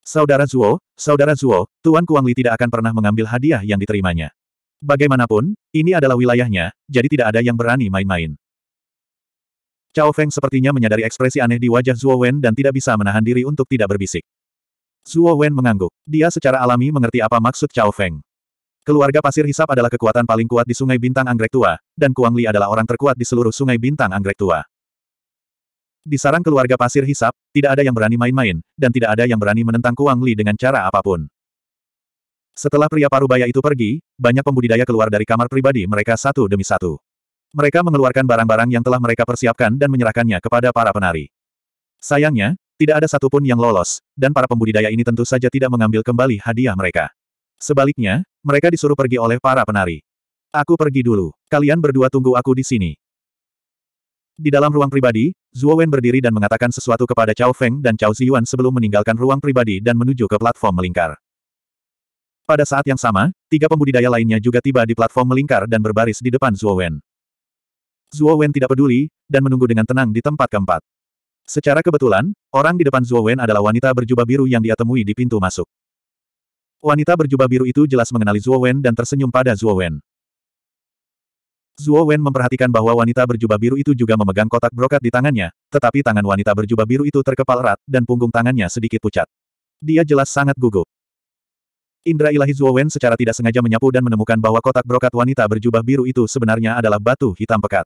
Saudara Zuo, Saudara Zuo, Tuan Kuangli tidak akan pernah mengambil hadiah yang diterimanya. Bagaimanapun, ini adalah wilayahnya, jadi tidak ada yang berani main-main. Cao Feng sepertinya menyadari ekspresi aneh di wajah Zuo Wen dan tidak bisa menahan diri untuk tidak berbisik. Zuo Wen mengangguk. Dia secara alami mengerti apa maksud Cao Feng. Keluarga pasir hisap adalah kekuatan paling kuat di Sungai Bintang Anggrek Tua, dan Kuang Li adalah orang terkuat di seluruh Sungai Bintang Anggrek Tua. Di sarang keluarga pasir hisap, tidak ada yang berani main-main, dan tidak ada yang berani menentang Kuang Li dengan cara apapun. Setelah pria parubaya itu pergi, banyak pembudidaya keluar dari kamar pribadi mereka satu demi satu. Mereka mengeluarkan barang-barang yang telah mereka persiapkan dan menyerahkannya kepada para penari. Sayangnya, tidak ada satupun yang lolos, dan para pembudidaya ini tentu saja tidak mengambil kembali hadiah mereka. Sebaliknya, mereka disuruh pergi oleh para penari. Aku pergi dulu. Kalian berdua tunggu aku di sini. Di dalam ruang pribadi, Zhuo Wen berdiri dan mengatakan sesuatu kepada Cao Feng dan Cao Ziyuan sebelum meninggalkan ruang pribadi dan menuju ke platform melingkar. Pada saat yang sama, tiga pembudidaya lainnya juga tiba di platform melingkar dan berbaris di depan Zhuo Wen. Zhuo Wen tidak peduli, dan menunggu dengan tenang di tempat keempat. Secara kebetulan, orang di depan Zhuo Wen adalah wanita berjubah biru yang dia temui di pintu masuk. Wanita berjubah biru itu jelas mengenali Zhuo Wen dan tersenyum pada Zhuo Wen. Zuo Wen memperhatikan bahwa wanita berjubah biru itu juga memegang kotak brokat di tangannya, tetapi tangan wanita berjubah biru itu terkepal erat, dan punggung tangannya sedikit pucat. Dia jelas sangat gugup. Indra ilahi Zuo Wen secara tidak sengaja menyapu dan menemukan bahwa kotak brokat wanita berjubah biru itu sebenarnya adalah batu hitam pekat.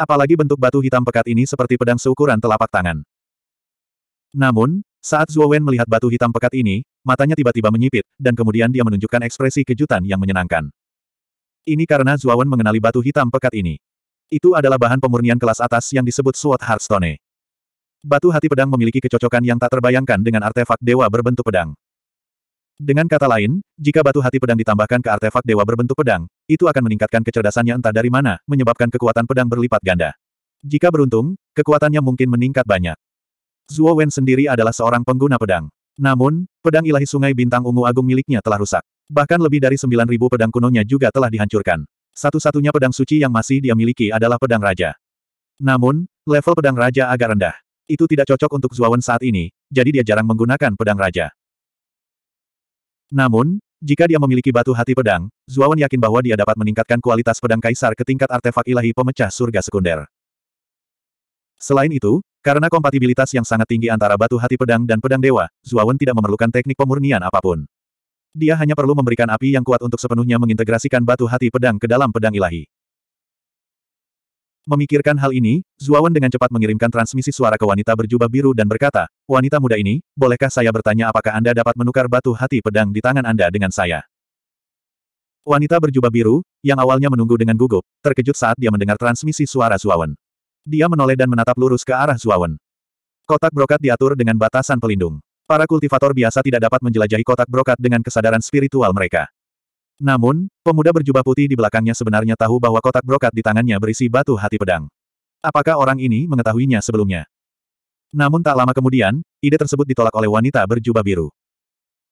Apalagi bentuk batu hitam pekat ini seperti pedang seukuran telapak tangan. Namun, saat Zuo Wen melihat batu hitam pekat ini, matanya tiba-tiba menyipit, dan kemudian dia menunjukkan ekspresi kejutan yang menyenangkan. Ini karena Zuawan mengenali batu hitam pekat ini. Itu adalah bahan pemurnian kelas atas yang disebut Sword Hearthstone. Batu hati pedang memiliki kecocokan yang tak terbayangkan dengan artefak dewa berbentuk pedang. Dengan kata lain, jika batu hati pedang ditambahkan ke artefak dewa berbentuk pedang, itu akan meningkatkan kecerdasannya entah dari mana, menyebabkan kekuatan pedang berlipat ganda. Jika beruntung, kekuatannya mungkin meningkat banyak. Zuo Wen sendiri adalah seorang pengguna pedang. Namun, pedang ilahi sungai bintang ungu agung miliknya telah rusak. Bahkan lebih dari 9.000 pedang kunonya juga telah dihancurkan. Satu-satunya pedang suci yang masih dia miliki adalah pedang raja. Namun, level pedang raja agak rendah. Itu tidak cocok untuk Zuawan saat ini, jadi dia jarang menggunakan pedang raja. Namun, jika dia memiliki batu hati pedang, Zuawan yakin bahwa dia dapat meningkatkan kualitas pedang kaisar ke tingkat artefak ilahi pemecah surga sekunder. Selain itu, karena kompatibilitas yang sangat tinggi antara batu hati pedang dan pedang dewa, Zuawan tidak memerlukan teknik pemurnian apapun. Dia hanya perlu memberikan api yang kuat untuk sepenuhnya mengintegrasikan batu hati pedang ke dalam pedang ilahi. Memikirkan hal ini, Zuawan dengan cepat mengirimkan transmisi suara ke wanita berjubah biru dan berkata, Wanita muda ini, bolehkah saya bertanya apakah Anda dapat menukar batu hati pedang di tangan Anda dengan saya? Wanita berjubah biru, yang awalnya menunggu dengan gugup, terkejut saat dia mendengar transmisi suara Zuawan. Dia menoleh dan menatap lurus ke arah Zuawan. Kotak brokat diatur dengan batasan pelindung. Para kultivator biasa tidak dapat menjelajahi kotak brokat dengan kesadaran spiritual mereka. Namun, pemuda berjubah putih di belakangnya sebenarnya tahu bahwa kotak brokat di tangannya berisi batu hati pedang. Apakah orang ini mengetahuinya sebelumnya? Namun tak lama kemudian, ide tersebut ditolak oleh wanita berjubah biru.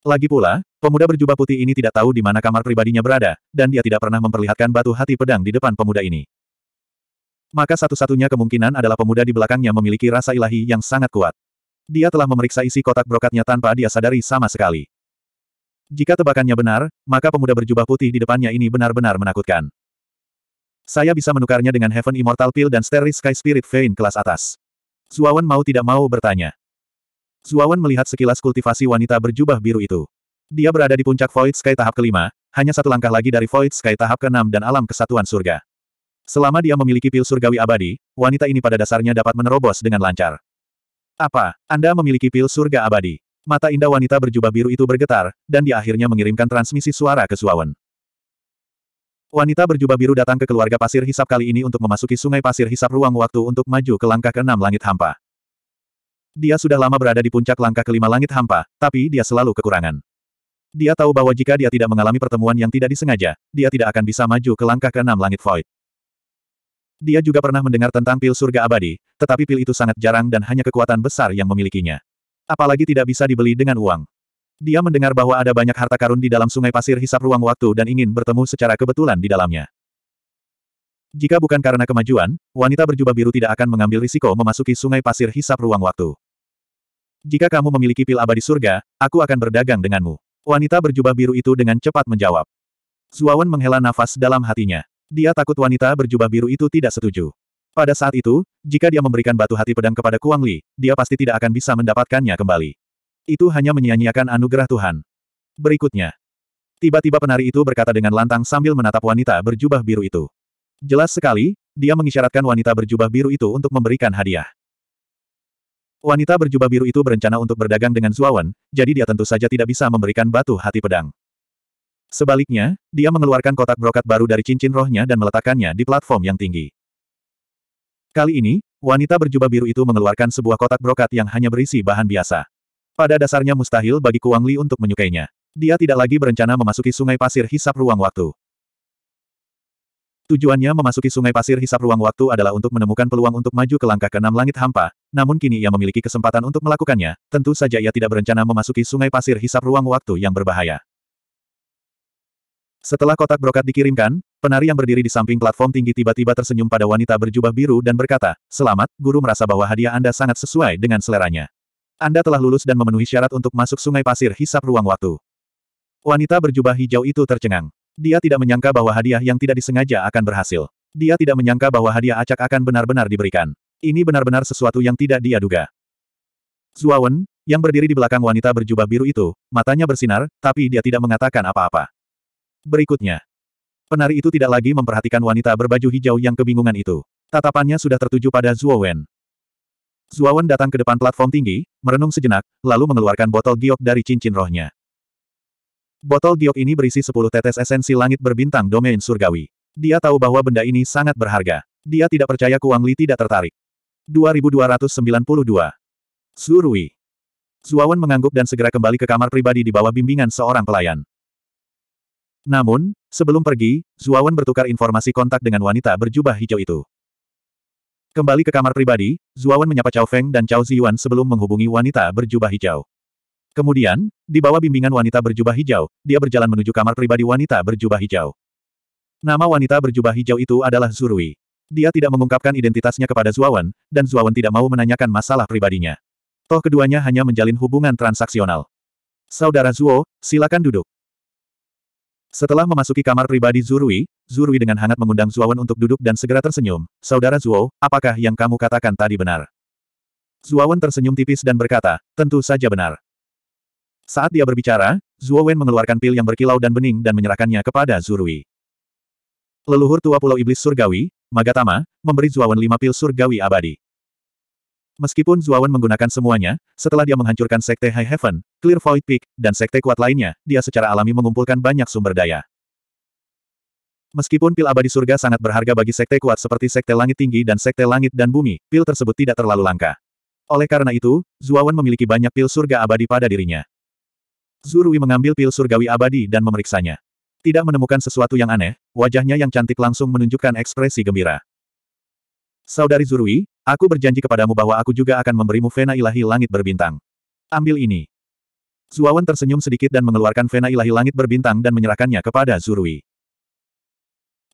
Lagi pula, pemuda berjubah putih ini tidak tahu di mana kamar pribadinya berada, dan dia tidak pernah memperlihatkan batu hati pedang di depan pemuda ini. Maka satu-satunya kemungkinan adalah pemuda di belakangnya memiliki rasa ilahi yang sangat kuat. Dia telah memeriksa isi kotak brokatnya tanpa dia sadari sama sekali. Jika tebakannya benar, maka pemuda berjubah putih di depannya ini benar-benar menakutkan. Saya bisa menukarnya dengan Heaven Immortal Pill dan Starry Sky Spirit Vein kelas atas. Zuawan mau tidak mau bertanya. Zuawan melihat sekilas kultivasi wanita berjubah biru itu. Dia berada di puncak Void Sky tahap kelima, hanya satu langkah lagi dari Void Sky tahap keenam dan alam kesatuan surga. Selama dia memiliki pil surgawi abadi, wanita ini pada dasarnya dapat menerobos dengan lancar. Apa, Anda memiliki pil surga abadi? Mata indah wanita berjubah biru itu bergetar, dan dia akhirnya mengirimkan transmisi suara ke Suawen. Wanita berjubah biru datang ke keluarga pasir hisap kali ini untuk memasuki sungai pasir hisap ruang waktu untuk maju ke langkah keenam langit hampa. Dia sudah lama berada di puncak langkah kelima langit hampa, tapi dia selalu kekurangan. Dia tahu bahwa jika dia tidak mengalami pertemuan yang tidak disengaja, dia tidak akan bisa maju ke langkah keenam langit void. Dia juga pernah mendengar tentang pil surga abadi, tetapi pil itu sangat jarang dan hanya kekuatan besar yang memilikinya. Apalagi tidak bisa dibeli dengan uang. Dia mendengar bahwa ada banyak harta karun di dalam sungai pasir hisap ruang waktu dan ingin bertemu secara kebetulan di dalamnya. Jika bukan karena kemajuan, wanita berjubah biru tidak akan mengambil risiko memasuki sungai pasir hisap ruang waktu. Jika kamu memiliki pil abadi surga, aku akan berdagang denganmu. Wanita berjubah biru itu dengan cepat menjawab. Zuawan menghela nafas dalam hatinya. Dia takut wanita berjubah biru itu tidak setuju. Pada saat itu, jika dia memberikan batu hati pedang kepada Kuang Li, dia pasti tidak akan bisa mendapatkannya kembali. Itu hanya menyia-nyiakan anugerah Tuhan. Berikutnya. Tiba-tiba penari itu berkata dengan lantang sambil menatap wanita berjubah biru itu. Jelas sekali, dia mengisyaratkan wanita berjubah biru itu untuk memberikan hadiah. Wanita berjubah biru itu berencana untuk berdagang dengan Zuawan, jadi dia tentu saja tidak bisa memberikan batu hati pedang. Sebaliknya, dia mengeluarkan kotak brokat baru dari cincin rohnya dan meletakkannya di platform yang tinggi. Kali ini, wanita berjubah biru itu mengeluarkan sebuah kotak brokat yang hanya berisi bahan biasa. Pada dasarnya mustahil bagi Kuang Li untuk menyukainya. Dia tidak lagi berencana memasuki sungai pasir hisap ruang waktu. Tujuannya memasuki sungai pasir hisap ruang waktu adalah untuk menemukan peluang untuk maju ke langkah keenam langit hampa, namun kini ia memiliki kesempatan untuk melakukannya, tentu saja ia tidak berencana memasuki sungai pasir hisap ruang waktu yang berbahaya. Setelah kotak brokat dikirimkan, penari yang berdiri di samping platform tinggi tiba-tiba tersenyum pada wanita berjubah biru dan berkata, Selamat, guru merasa bahwa hadiah Anda sangat sesuai dengan seleranya. Anda telah lulus dan memenuhi syarat untuk masuk sungai pasir hisap ruang waktu. Wanita berjubah hijau itu tercengang. Dia tidak menyangka bahwa hadiah yang tidak disengaja akan berhasil. Dia tidak menyangka bahwa hadiah acak akan benar-benar diberikan. Ini benar-benar sesuatu yang tidak dia duga. Zuawan, yang berdiri di belakang wanita berjubah biru itu, matanya bersinar, tapi dia tidak mengatakan apa-apa. Berikutnya. Penari itu tidak lagi memperhatikan wanita berbaju hijau yang kebingungan itu. Tatapannya sudah tertuju pada Zuo Wen. Zuo Wen datang ke depan platform tinggi, merenung sejenak, lalu mengeluarkan botol giok dari cincin rohnya. Botol giok ini berisi 10 tetes esensi langit berbintang domain surgawi. Dia tahu bahwa benda ini sangat berharga. Dia tidak percaya Kuang Li tidak tertarik. 2292 Zuo Wen mengangguk dan segera kembali ke kamar pribadi di bawah bimbingan seorang pelayan. Namun, sebelum pergi, Zuawan bertukar informasi kontak dengan wanita berjubah hijau itu. Kembali ke kamar pribadi, Zuawan menyapa Cao Feng dan Cao Ziyuan sebelum menghubungi wanita berjubah hijau. Kemudian, di bawah bimbingan wanita berjubah hijau, dia berjalan menuju kamar pribadi wanita berjubah hijau. Nama wanita berjubah hijau itu adalah Zurui. Dia tidak mengungkapkan identitasnya kepada Zuawan, dan Zuawan tidak mau menanyakan masalah pribadinya. Toh keduanya hanya menjalin hubungan transaksional. Saudara Zuo, silakan duduk. Setelah memasuki kamar pribadi Zurui, Zurui dengan hangat mengundang Zuawan untuk duduk dan segera tersenyum, Saudara Zuo, apakah yang kamu katakan tadi benar? Zuawan tersenyum tipis dan berkata, tentu saja benar. Saat dia berbicara, Zuowen mengeluarkan pil yang berkilau dan bening dan menyerahkannya kepada Zurui. Leluhur tua Pulau Iblis Surgawi, Magatama, memberi Zuawan lima pil surgawi abadi. Meskipun Zuawan menggunakan semuanya, setelah dia menghancurkan Sekte High Heaven, Clear Void Peak, dan Sekte kuat lainnya, dia secara alami mengumpulkan banyak sumber daya. Meskipun pil abadi surga sangat berharga bagi Sekte kuat seperti Sekte Langit Tinggi dan Sekte Langit dan Bumi, pil tersebut tidak terlalu langka. Oleh karena itu, Zuawan memiliki banyak pil surga abadi pada dirinya. Zurui mengambil pil surgawi abadi dan memeriksanya. Tidak menemukan sesuatu yang aneh, wajahnya yang cantik langsung menunjukkan ekspresi gembira. Saudari Zurui, Aku berjanji kepadamu bahwa aku juga akan memberimu vena ilahi langit berbintang. Ambil ini. Zuawan tersenyum sedikit dan mengeluarkan vena ilahi langit berbintang dan menyerahkannya kepada Zurui.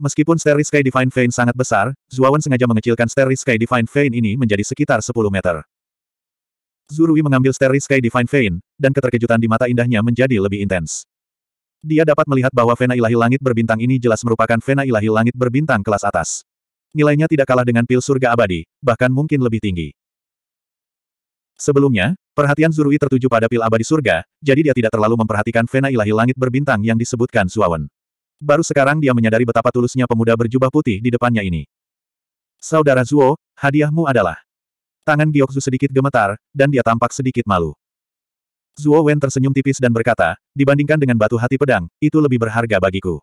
Meskipun Starry Sky Divine Vein sangat besar, Zuawan sengaja mengecilkan Starry Sky Divine Vein ini menjadi sekitar 10 meter. Zurui mengambil Starry Sky Divine Vein, dan keterkejutan di mata indahnya menjadi lebih intens. Dia dapat melihat bahwa vena ilahi langit berbintang ini jelas merupakan vena ilahi langit berbintang kelas atas nilainya tidak kalah dengan pil surga abadi, bahkan mungkin lebih tinggi. Sebelumnya, perhatian Zurui tertuju pada pil abadi surga, jadi dia tidak terlalu memperhatikan vena ilahi langit berbintang yang disebutkan Suawen. Baru sekarang dia menyadari betapa tulusnya pemuda berjubah putih di depannya ini. Saudara Zuo, hadiahmu adalah. Tangan Giokzu sedikit gemetar, dan dia tampak sedikit malu. Zuo Wen tersenyum tipis dan berkata, dibandingkan dengan batu hati pedang, itu lebih berharga bagiku.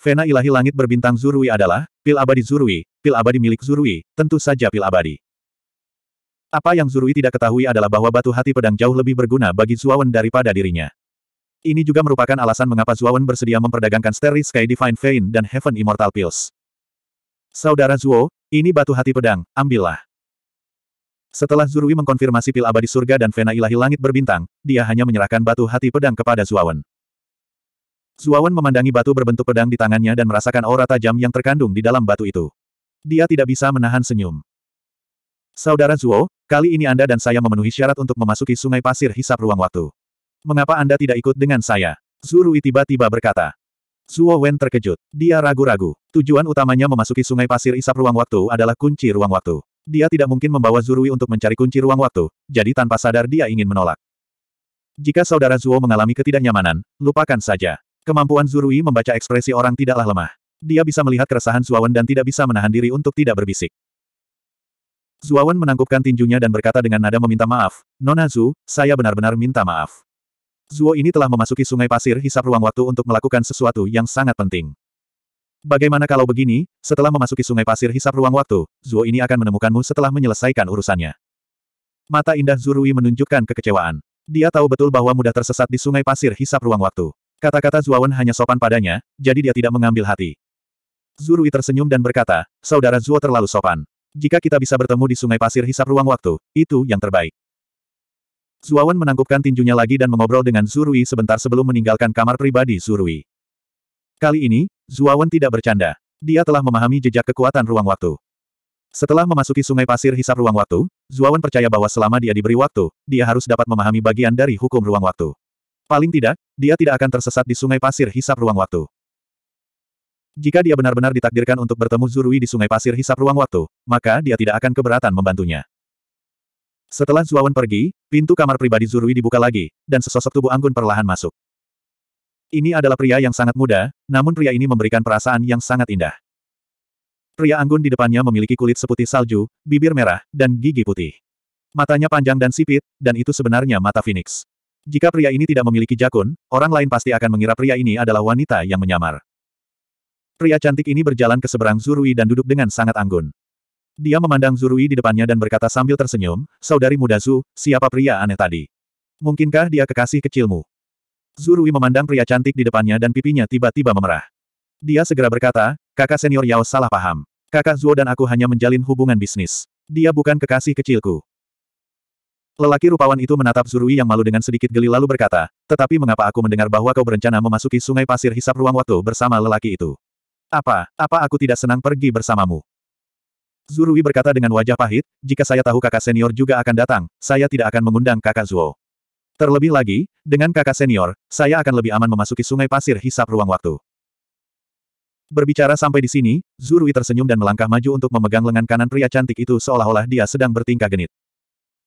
Vena ilahi langit berbintang Zurui adalah, pil abadi Zurui, pil abadi milik Zurui, tentu saja pil abadi. Apa yang Zurui tidak ketahui adalah bahwa batu hati pedang jauh lebih berguna bagi Zuawan daripada dirinya. Ini juga merupakan alasan mengapa Zuawan bersedia memperdagangkan Steris Sky Divine Vein dan Heaven Immortal Pills. Saudara Zuo, ini batu hati pedang, ambillah. Setelah Zurui mengkonfirmasi pil abadi surga dan Vena ilahi langit berbintang, dia hanya menyerahkan batu hati pedang kepada Zuawan. Zuawan memandangi batu berbentuk pedang di tangannya dan merasakan aura tajam yang terkandung di dalam batu itu. Dia tidak bisa menahan senyum. Saudara Zuo, kali ini Anda dan saya memenuhi syarat untuk memasuki sungai pasir hisap ruang waktu. Mengapa Anda tidak ikut dengan saya? Zurui tiba-tiba berkata. Zuo Wen terkejut. Dia ragu-ragu. Tujuan utamanya memasuki sungai pasir Hisap ruang waktu adalah kunci ruang waktu. Dia tidak mungkin membawa Zurui untuk mencari kunci ruang waktu, jadi tanpa sadar dia ingin menolak. Jika saudara Zuo mengalami ketidaknyamanan, lupakan saja. Kemampuan Zurui membaca ekspresi orang tidaklah lemah. Dia bisa melihat keresahan Zuawan dan tidak bisa menahan diri untuk tidak berbisik. Zuawan menangkupkan tinjunya dan berkata dengan nada meminta maaf, Nona Zu, saya benar-benar minta maaf. Zuo ini telah memasuki sungai pasir hisap ruang waktu untuk melakukan sesuatu yang sangat penting. Bagaimana kalau begini, setelah memasuki sungai pasir hisap ruang waktu, Zuo ini akan menemukanmu setelah menyelesaikan urusannya. Mata indah Zurui menunjukkan kekecewaan. Dia tahu betul bahwa mudah tersesat di sungai pasir hisap ruang waktu. Kata-kata Zuowen hanya sopan padanya, jadi dia tidak mengambil hati. Zurui tersenyum dan berkata, Saudara Zuo terlalu sopan. Jika kita bisa bertemu di sungai pasir hisap ruang waktu, itu yang terbaik. Zuawan menangkupkan tinjunya lagi dan mengobrol dengan Zurui sebentar sebelum meninggalkan kamar pribadi Zurui. Kali ini, Zuawan tidak bercanda. Dia telah memahami jejak kekuatan ruang waktu. Setelah memasuki sungai pasir hisap ruang waktu, Zuawan percaya bahwa selama dia diberi waktu, dia harus dapat memahami bagian dari hukum ruang waktu. Paling tidak, dia tidak akan tersesat di sungai pasir hisap ruang waktu. Jika dia benar-benar ditakdirkan untuk bertemu Zurui di sungai pasir hisap ruang waktu, maka dia tidak akan keberatan membantunya. Setelah Zuawan pergi, pintu kamar pribadi Zurui dibuka lagi, dan sesosok tubuh Anggun perlahan masuk. Ini adalah pria yang sangat muda, namun pria ini memberikan perasaan yang sangat indah. Pria Anggun di depannya memiliki kulit seputih salju, bibir merah, dan gigi putih. Matanya panjang dan sipit, dan itu sebenarnya mata Phoenix. Jika pria ini tidak memiliki jakun, orang lain pasti akan mengira pria ini adalah wanita yang menyamar. Pria cantik ini berjalan ke seberang Zurui dan duduk dengan sangat anggun. Dia memandang Zurui di depannya dan berkata sambil tersenyum, Saudari muda Zu, siapa pria aneh tadi? Mungkinkah dia kekasih kecilmu? Zurui memandang pria cantik di depannya dan pipinya tiba-tiba memerah. Dia segera berkata, kakak senior Yao salah paham. Kakak Zuo dan aku hanya menjalin hubungan bisnis. Dia bukan kekasih kecilku. Lelaki rupawan itu menatap Zurui yang malu dengan sedikit geli lalu berkata, tetapi mengapa aku mendengar bahwa kau berencana memasuki sungai pasir hisap ruang waktu bersama lelaki itu? Apa, apa aku tidak senang pergi bersamamu? Zurui berkata dengan wajah pahit, jika saya tahu kakak senior juga akan datang, saya tidak akan mengundang kakak Zuo. Terlebih lagi, dengan kakak senior, saya akan lebih aman memasuki sungai pasir hisap ruang waktu. Berbicara sampai di sini, Zurui tersenyum dan melangkah maju untuk memegang lengan kanan pria cantik itu seolah-olah dia sedang bertingkah genit.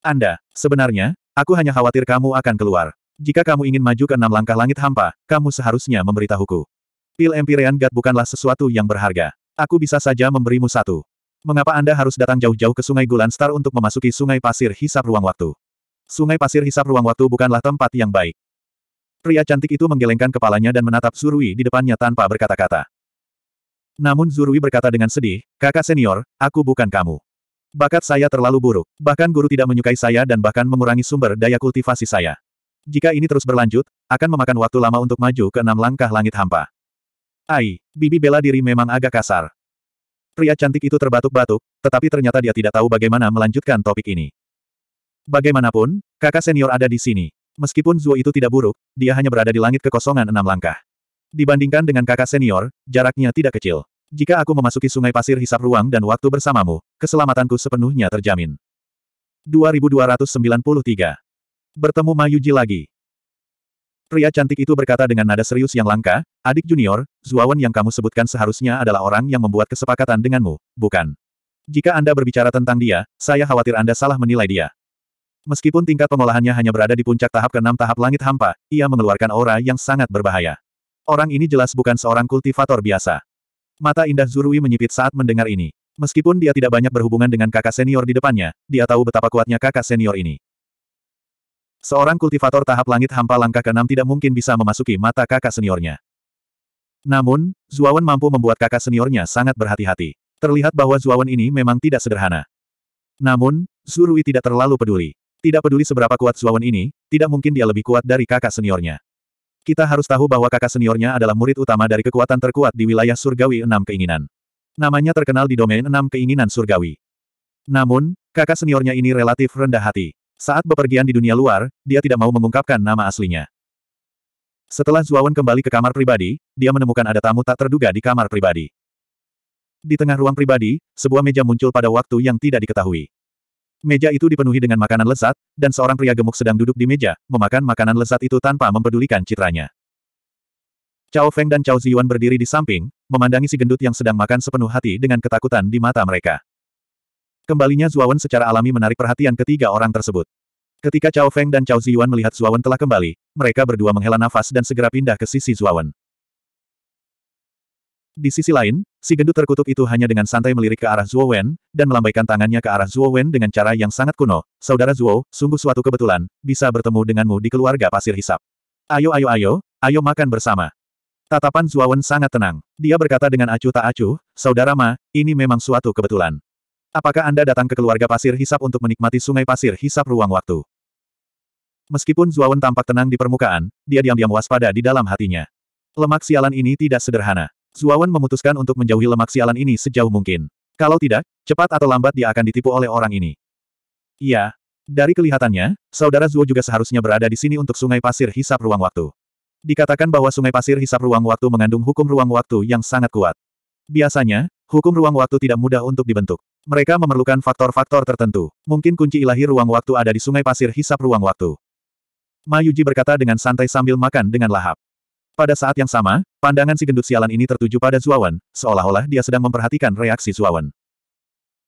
Anda, sebenarnya, aku hanya khawatir kamu akan keluar. Jika kamu ingin maju ke enam langkah langit hampa, kamu seharusnya memberitahuku. Pil Empyrean God bukanlah sesuatu yang berharga. Aku bisa saja memberimu satu. Mengapa Anda harus datang jauh-jauh ke Sungai Gulan Star untuk memasuki Sungai Pasir Hisap Ruang Waktu? Sungai Pasir Hisap Ruang Waktu bukanlah tempat yang baik. Pria cantik itu menggelengkan kepalanya dan menatap Zurui di depannya tanpa berkata-kata. Namun Zurui berkata dengan sedih, kakak senior, aku bukan kamu. Bakat saya terlalu buruk. Bahkan guru tidak menyukai saya dan bahkan mengurangi sumber daya kultivasi saya. Jika ini terus berlanjut, akan memakan waktu lama untuk maju ke enam langkah langit hampa. Ai, bibi bela diri memang agak kasar. Pria cantik itu terbatuk-batuk, tetapi ternyata dia tidak tahu bagaimana melanjutkan topik ini. Bagaimanapun, kakak senior ada di sini. Meskipun Zuo itu tidak buruk, dia hanya berada di langit kekosongan enam langkah. Dibandingkan dengan kakak senior, jaraknya tidak kecil. Jika aku memasuki sungai pasir hisap ruang dan waktu bersamamu, keselamatanku sepenuhnya terjamin. 2293. Bertemu Mayuji lagi. Pria cantik itu berkata dengan nada serius yang langka, adik junior, Zuawan yang kamu sebutkan seharusnya adalah orang yang membuat kesepakatan denganmu, bukan? Jika Anda berbicara tentang dia, saya khawatir Anda salah menilai dia. Meskipun tingkat pengolahannya hanya berada di puncak tahap ke-6 tahap langit hampa, ia mengeluarkan aura yang sangat berbahaya. Orang ini jelas bukan seorang kultivator biasa. Mata indah Zurui menyipit saat mendengar ini. Meskipun dia tidak banyak berhubungan dengan kakak senior di depannya, dia tahu betapa kuatnya kakak senior ini. Seorang kultivator tahap langit hampa langkah keenam tidak mungkin bisa memasuki mata kakak seniornya. Namun, Zuawan mampu membuat kakak seniornya sangat berhati-hati. Terlihat bahwa Zuawan ini memang tidak sederhana. Namun, Zurui tidak terlalu peduli. Tidak peduli seberapa kuat Zuawan ini, tidak mungkin dia lebih kuat dari kakak seniornya. Kita harus tahu bahwa kakak seniornya adalah murid utama dari kekuatan terkuat di wilayah surgawi enam keinginan. Namanya terkenal di domain enam keinginan surgawi. Namun, kakak seniornya ini relatif rendah hati. Saat bepergian di dunia luar, dia tidak mau mengungkapkan nama aslinya. Setelah Zuawan kembali ke kamar pribadi, dia menemukan ada tamu tak terduga di kamar pribadi. Di tengah ruang pribadi, sebuah meja muncul pada waktu yang tidak diketahui. Meja itu dipenuhi dengan makanan lezat, dan seorang pria gemuk sedang duduk di meja, memakan makanan lezat itu tanpa mempedulikan citranya. Cao Feng dan Cao Ziyuan berdiri di samping, memandangi si gendut yang sedang makan sepenuh hati dengan ketakutan di mata mereka. Kembalinya Zuawan secara alami menarik perhatian ketiga orang tersebut. Ketika Cao Feng dan Cao Ziyuan melihat Zuawan telah kembali, mereka berdua menghela nafas dan segera pindah ke sisi Zuawan. Di sisi lain, si gendut terkutuk itu hanya dengan santai melirik ke arah Zuo Wen, dan melambaikan tangannya ke arah Zuo Wen dengan cara yang sangat kuno. Saudara Zuo, sungguh suatu kebetulan, bisa bertemu denganmu di keluarga pasir hisap. Ayo ayo ayo, ayo makan bersama. Tatapan Zuo Wen sangat tenang. Dia berkata dengan acuh tak acuh, Saudara Ma, ini memang suatu kebetulan. Apakah Anda datang ke keluarga pasir hisap untuk menikmati sungai pasir hisap ruang waktu? Meskipun Zuo Wen tampak tenang di permukaan, dia diam-diam waspada di dalam hatinya. Lemak sialan ini tidak sederhana. Zuawan memutuskan untuk menjauhi lemak sialan ini sejauh mungkin. Kalau tidak, cepat atau lambat dia akan ditipu oleh orang ini. Iya. Dari kelihatannya, saudara Zuo juga seharusnya berada di sini untuk sungai pasir hisap ruang waktu. Dikatakan bahwa sungai pasir hisap ruang waktu mengandung hukum ruang waktu yang sangat kuat. Biasanya, hukum ruang waktu tidak mudah untuk dibentuk. Mereka memerlukan faktor-faktor tertentu. Mungkin kunci ilahi ruang waktu ada di sungai pasir hisap ruang waktu. Mayuji berkata dengan santai sambil makan dengan lahap. Pada saat yang sama, pandangan si gendut sialan ini tertuju pada Zuawan, seolah-olah dia sedang memperhatikan reaksi Zuawan.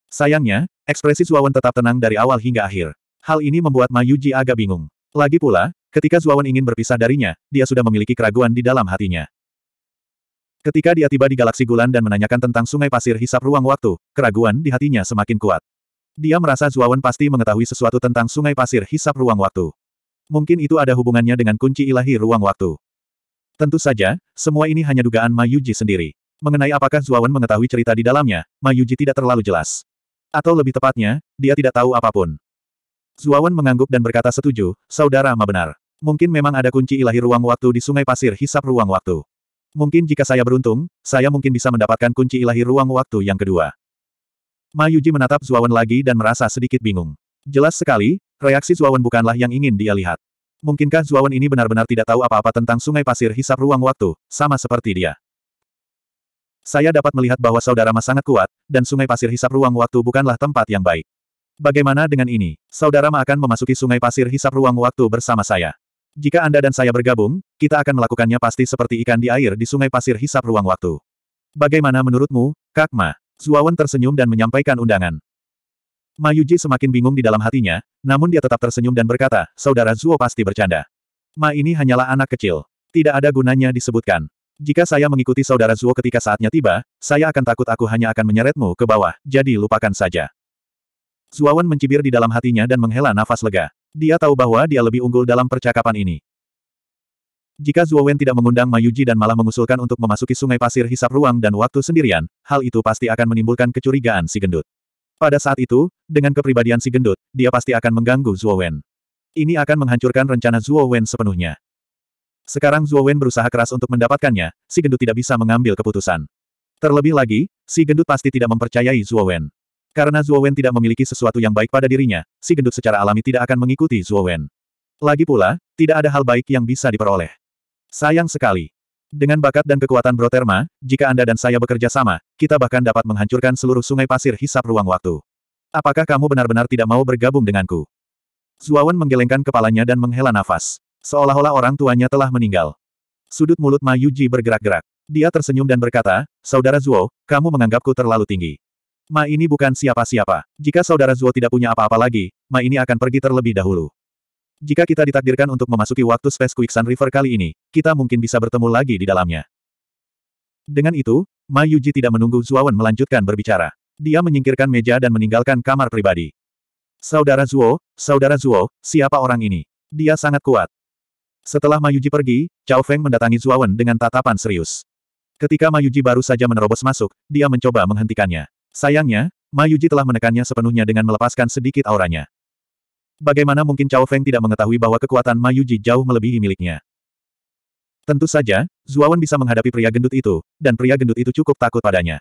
Sayangnya, ekspresi Zuawan tetap tenang dari awal hingga akhir. Hal ini membuat Ma Yuji agak bingung. Lagi pula, ketika Zuawan ingin berpisah darinya, dia sudah memiliki keraguan di dalam hatinya. Ketika dia tiba di galaksi Gulan dan menanyakan tentang sungai pasir hisap ruang waktu, keraguan di hatinya semakin kuat. Dia merasa Zuawan pasti mengetahui sesuatu tentang sungai pasir hisap ruang waktu. Mungkin itu ada hubungannya dengan kunci ilahi ruang waktu. Tentu saja, semua ini hanya dugaan Ma Yuji sendiri. Mengenai apakah Zuawan mengetahui cerita di dalamnya, Ma Yuji tidak terlalu jelas. Atau lebih tepatnya, dia tidak tahu apapun. Zuawan mengangguk dan berkata setuju, saudara Ma benar. Mungkin memang ada kunci ilahi ruang waktu di sungai pasir hisap ruang waktu. Mungkin jika saya beruntung, saya mungkin bisa mendapatkan kunci ilahi ruang waktu yang kedua. Ma Yuji menatap Zuawan lagi dan merasa sedikit bingung. Jelas sekali, reaksi Zuawan bukanlah yang ingin dia lihat. Mungkinkah Zuawan ini benar-benar tidak tahu apa-apa tentang sungai pasir hisap ruang waktu, sama seperti dia? Saya dapat melihat bahwa saudara Ma sangat kuat, dan sungai pasir hisap ruang waktu bukanlah tempat yang baik. Bagaimana dengan ini? Saudara Ma akan memasuki sungai pasir hisap ruang waktu bersama saya. Jika Anda dan saya bergabung, kita akan melakukannya pasti seperti ikan di air di sungai pasir hisap ruang waktu. Bagaimana menurutmu, Kak Ma? Zuawan tersenyum dan menyampaikan undangan. Mayuji semakin bingung di dalam hatinya, namun dia tetap tersenyum dan berkata, saudara Zuo pasti bercanda. Ma ini hanyalah anak kecil. Tidak ada gunanya disebutkan. Jika saya mengikuti saudara Zuo ketika saatnya tiba, saya akan takut aku hanya akan menyeretmu ke bawah, jadi lupakan saja. Zuawan mencibir di dalam hatinya dan menghela nafas lega. Dia tahu bahwa dia lebih unggul dalam percakapan ini. Jika Zuowen tidak mengundang Mayuji dan malah mengusulkan untuk memasuki sungai pasir hisap ruang dan waktu sendirian, hal itu pasti akan menimbulkan kecurigaan si gendut. Pada saat itu, dengan kepribadian si gendut, dia pasti akan mengganggu Zuo Wen. Ini akan menghancurkan rencana Zuo Wen sepenuhnya. Sekarang Zuo Wen berusaha keras untuk mendapatkannya, si gendut tidak bisa mengambil keputusan. Terlebih lagi, si gendut pasti tidak mempercayai Zuo Wen. Karena Zuo Wen tidak memiliki sesuatu yang baik pada dirinya, si gendut secara alami tidak akan mengikuti Zuo Wen. Lagi pula, tidak ada hal baik yang bisa diperoleh. Sayang sekali. Dengan bakat dan kekuatan Broterma, jika Anda dan saya bekerja sama, kita bahkan dapat menghancurkan seluruh sungai pasir hisap ruang waktu. Apakah kamu benar-benar tidak mau bergabung denganku? Zuawan menggelengkan kepalanya dan menghela nafas. Seolah-olah orang tuanya telah meninggal. Sudut mulut Ma Yuji bergerak-gerak. Dia tersenyum dan berkata, Saudara Zuo, kamu menganggapku terlalu tinggi. Ma ini bukan siapa-siapa. Jika Saudara Zuo tidak punya apa-apa lagi, Ma ini akan pergi terlebih dahulu. Jika kita ditakdirkan untuk memasuki waktu Space Quicksand River kali ini, kita mungkin bisa bertemu lagi di dalamnya. Dengan itu, Ma Yuji tidak menunggu Zuowen melanjutkan berbicara. Dia menyingkirkan meja dan meninggalkan kamar pribadi. Saudara Zuo, Saudara Zuo, siapa orang ini? Dia sangat kuat. Setelah Mayuji pergi, Cao Feng mendatangi Zuowen dengan tatapan serius. Ketika Mayuji baru saja menerobos masuk, dia mencoba menghentikannya. Sayangnya, Mayuji telah menekannya sepenuhnya dengan melepaskan sedikit auranya. Bagaimana mungkin Cao Feng tidak mengetahui bahwa kekuatan Ma Yuji jauh melebihi miliknya? Tentu saja, Zuawan bisa menghadapi pria gendut itu, dan pria gendut itu cukup takut padanya.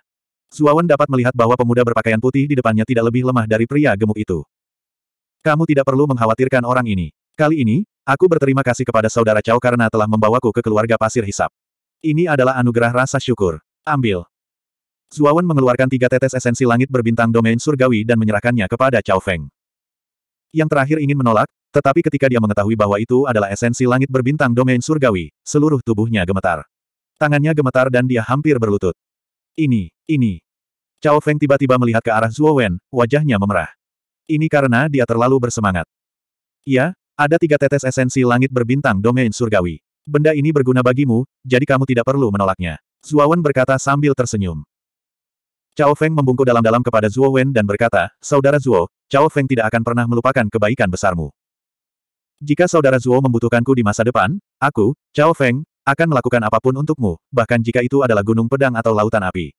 Zuawan dapat melihat bahwa pemuda berpakaian putih di depannya tidak lebih lemah dari pria gemuk itu. Kamu tidak perlu mengkhawatirkan orang ini. Kali ini, aku berterima kasih kepada saudara Cao karena telah membawaku ke keluarga pasir hisap. Ini adalah anugerah rasa syukur. Ambil. Zuawan mengeluarkan tiga tetes esensi langit berbintang domain surgawi dan menyerahkannya kepada Cao Feng yang terakhir ingin menolak, tetapi ketika dia mengetahui bahwa itu adalah esensi langit berbintang domain surgawi, seluruh tubuhnya gemetar. Tangannya gemetar dan dia hampir berlutut. Ini, ini. Cao Feng tiba-tiba melihat ke arah Zhuo Wen, wajahnya memerah. Ini karena dia terlalu bersemangat. Ya, ada tiga tetes esensi langit berbintang domain surgawi. Benda ini berguna bagimu, jadi kamu tidak perlu menolaknya. Zuo Wen berkata sambil tersenyum. Cao Feng membungkuk dalam-dalam kepada Zhuo Wen dan berkata, Saudara Zhuo, Cao Feng tidak akan pernah melupakan kebaikan besarmu. Jika saudara Zuo membutuhkanku di masa depan, aku, Cao Feng, akan melakukan apapun untukmu, bahkan jika itu adalah gunung pedang atau lautan api.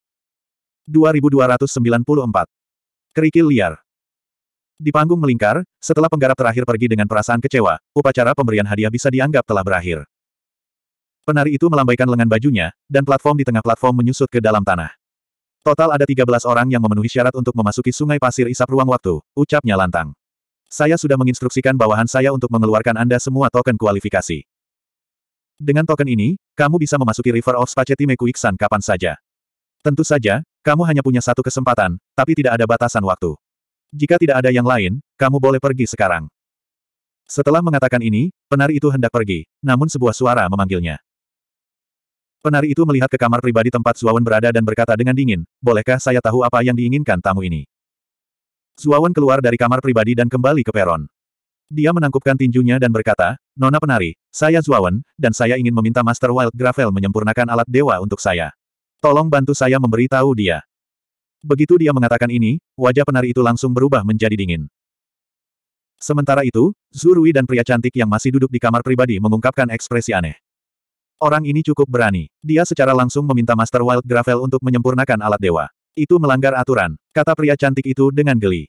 2294. Kerikil liar. Di panggung melingkar, setelah penggarap terakhir pergi dengan perasaan kecewa, upacara pemberian hadiah bisa dianggap telah berakhir. Penari itu melambaikan lengan bajunya, dan platform di tengah platform menyusut ke dalam tanah. Total ada 13 orang yang memenuhi syarat untuk memasuki sungai pasir isap ruang waktu, ucapnya lantang. Saya sudah menginstruksikan bawahan saya untuk mengeluarkan Anda semua token kualifikasi. Dengan token ini, kamu bisa memasuki River of Spaceti Mekuiksan kapan saja. Tentu saja, kamu hanya punya satu kesempatan, tapi tidak ada batasan waktu. Jika tidak ada yang lain, kamu boleh pergi sekarang. Setelah mengatakan ini, penari itu hendak pergi, namun sebuah suara memanggilnya. Penari itu melihat ke kamar pribadi tempat Zuawan berada dan berkata dengan dingin, bolehkah saya tahu apa yang diinginkan tamu ini? Zuawan keluar dari kamar pribadi dan kembali ke peron. Dia menangkupkan tinjunya dan berkata, Nona penari, saya Zuawan, dan saya ingin meminta Master Wild Gravel menyempurnakan alat dewa untuk saya. Tolong bantu saya memberi tahu dia. Begitu dia mengatakan ini, wajah penari itu langsung berubah menjadi dingin. Sementara itu, Zurui dan pria cantik yang masih duduk di kamar pribadi mengungkapkan ekspresi aneh. Orang ini cukup berani. Dia secara langsung meminta Master Wild Gravel untuk menyempurnakan alat dewa. Itu melanggar aturan, kata pria cantik itu dengan geli.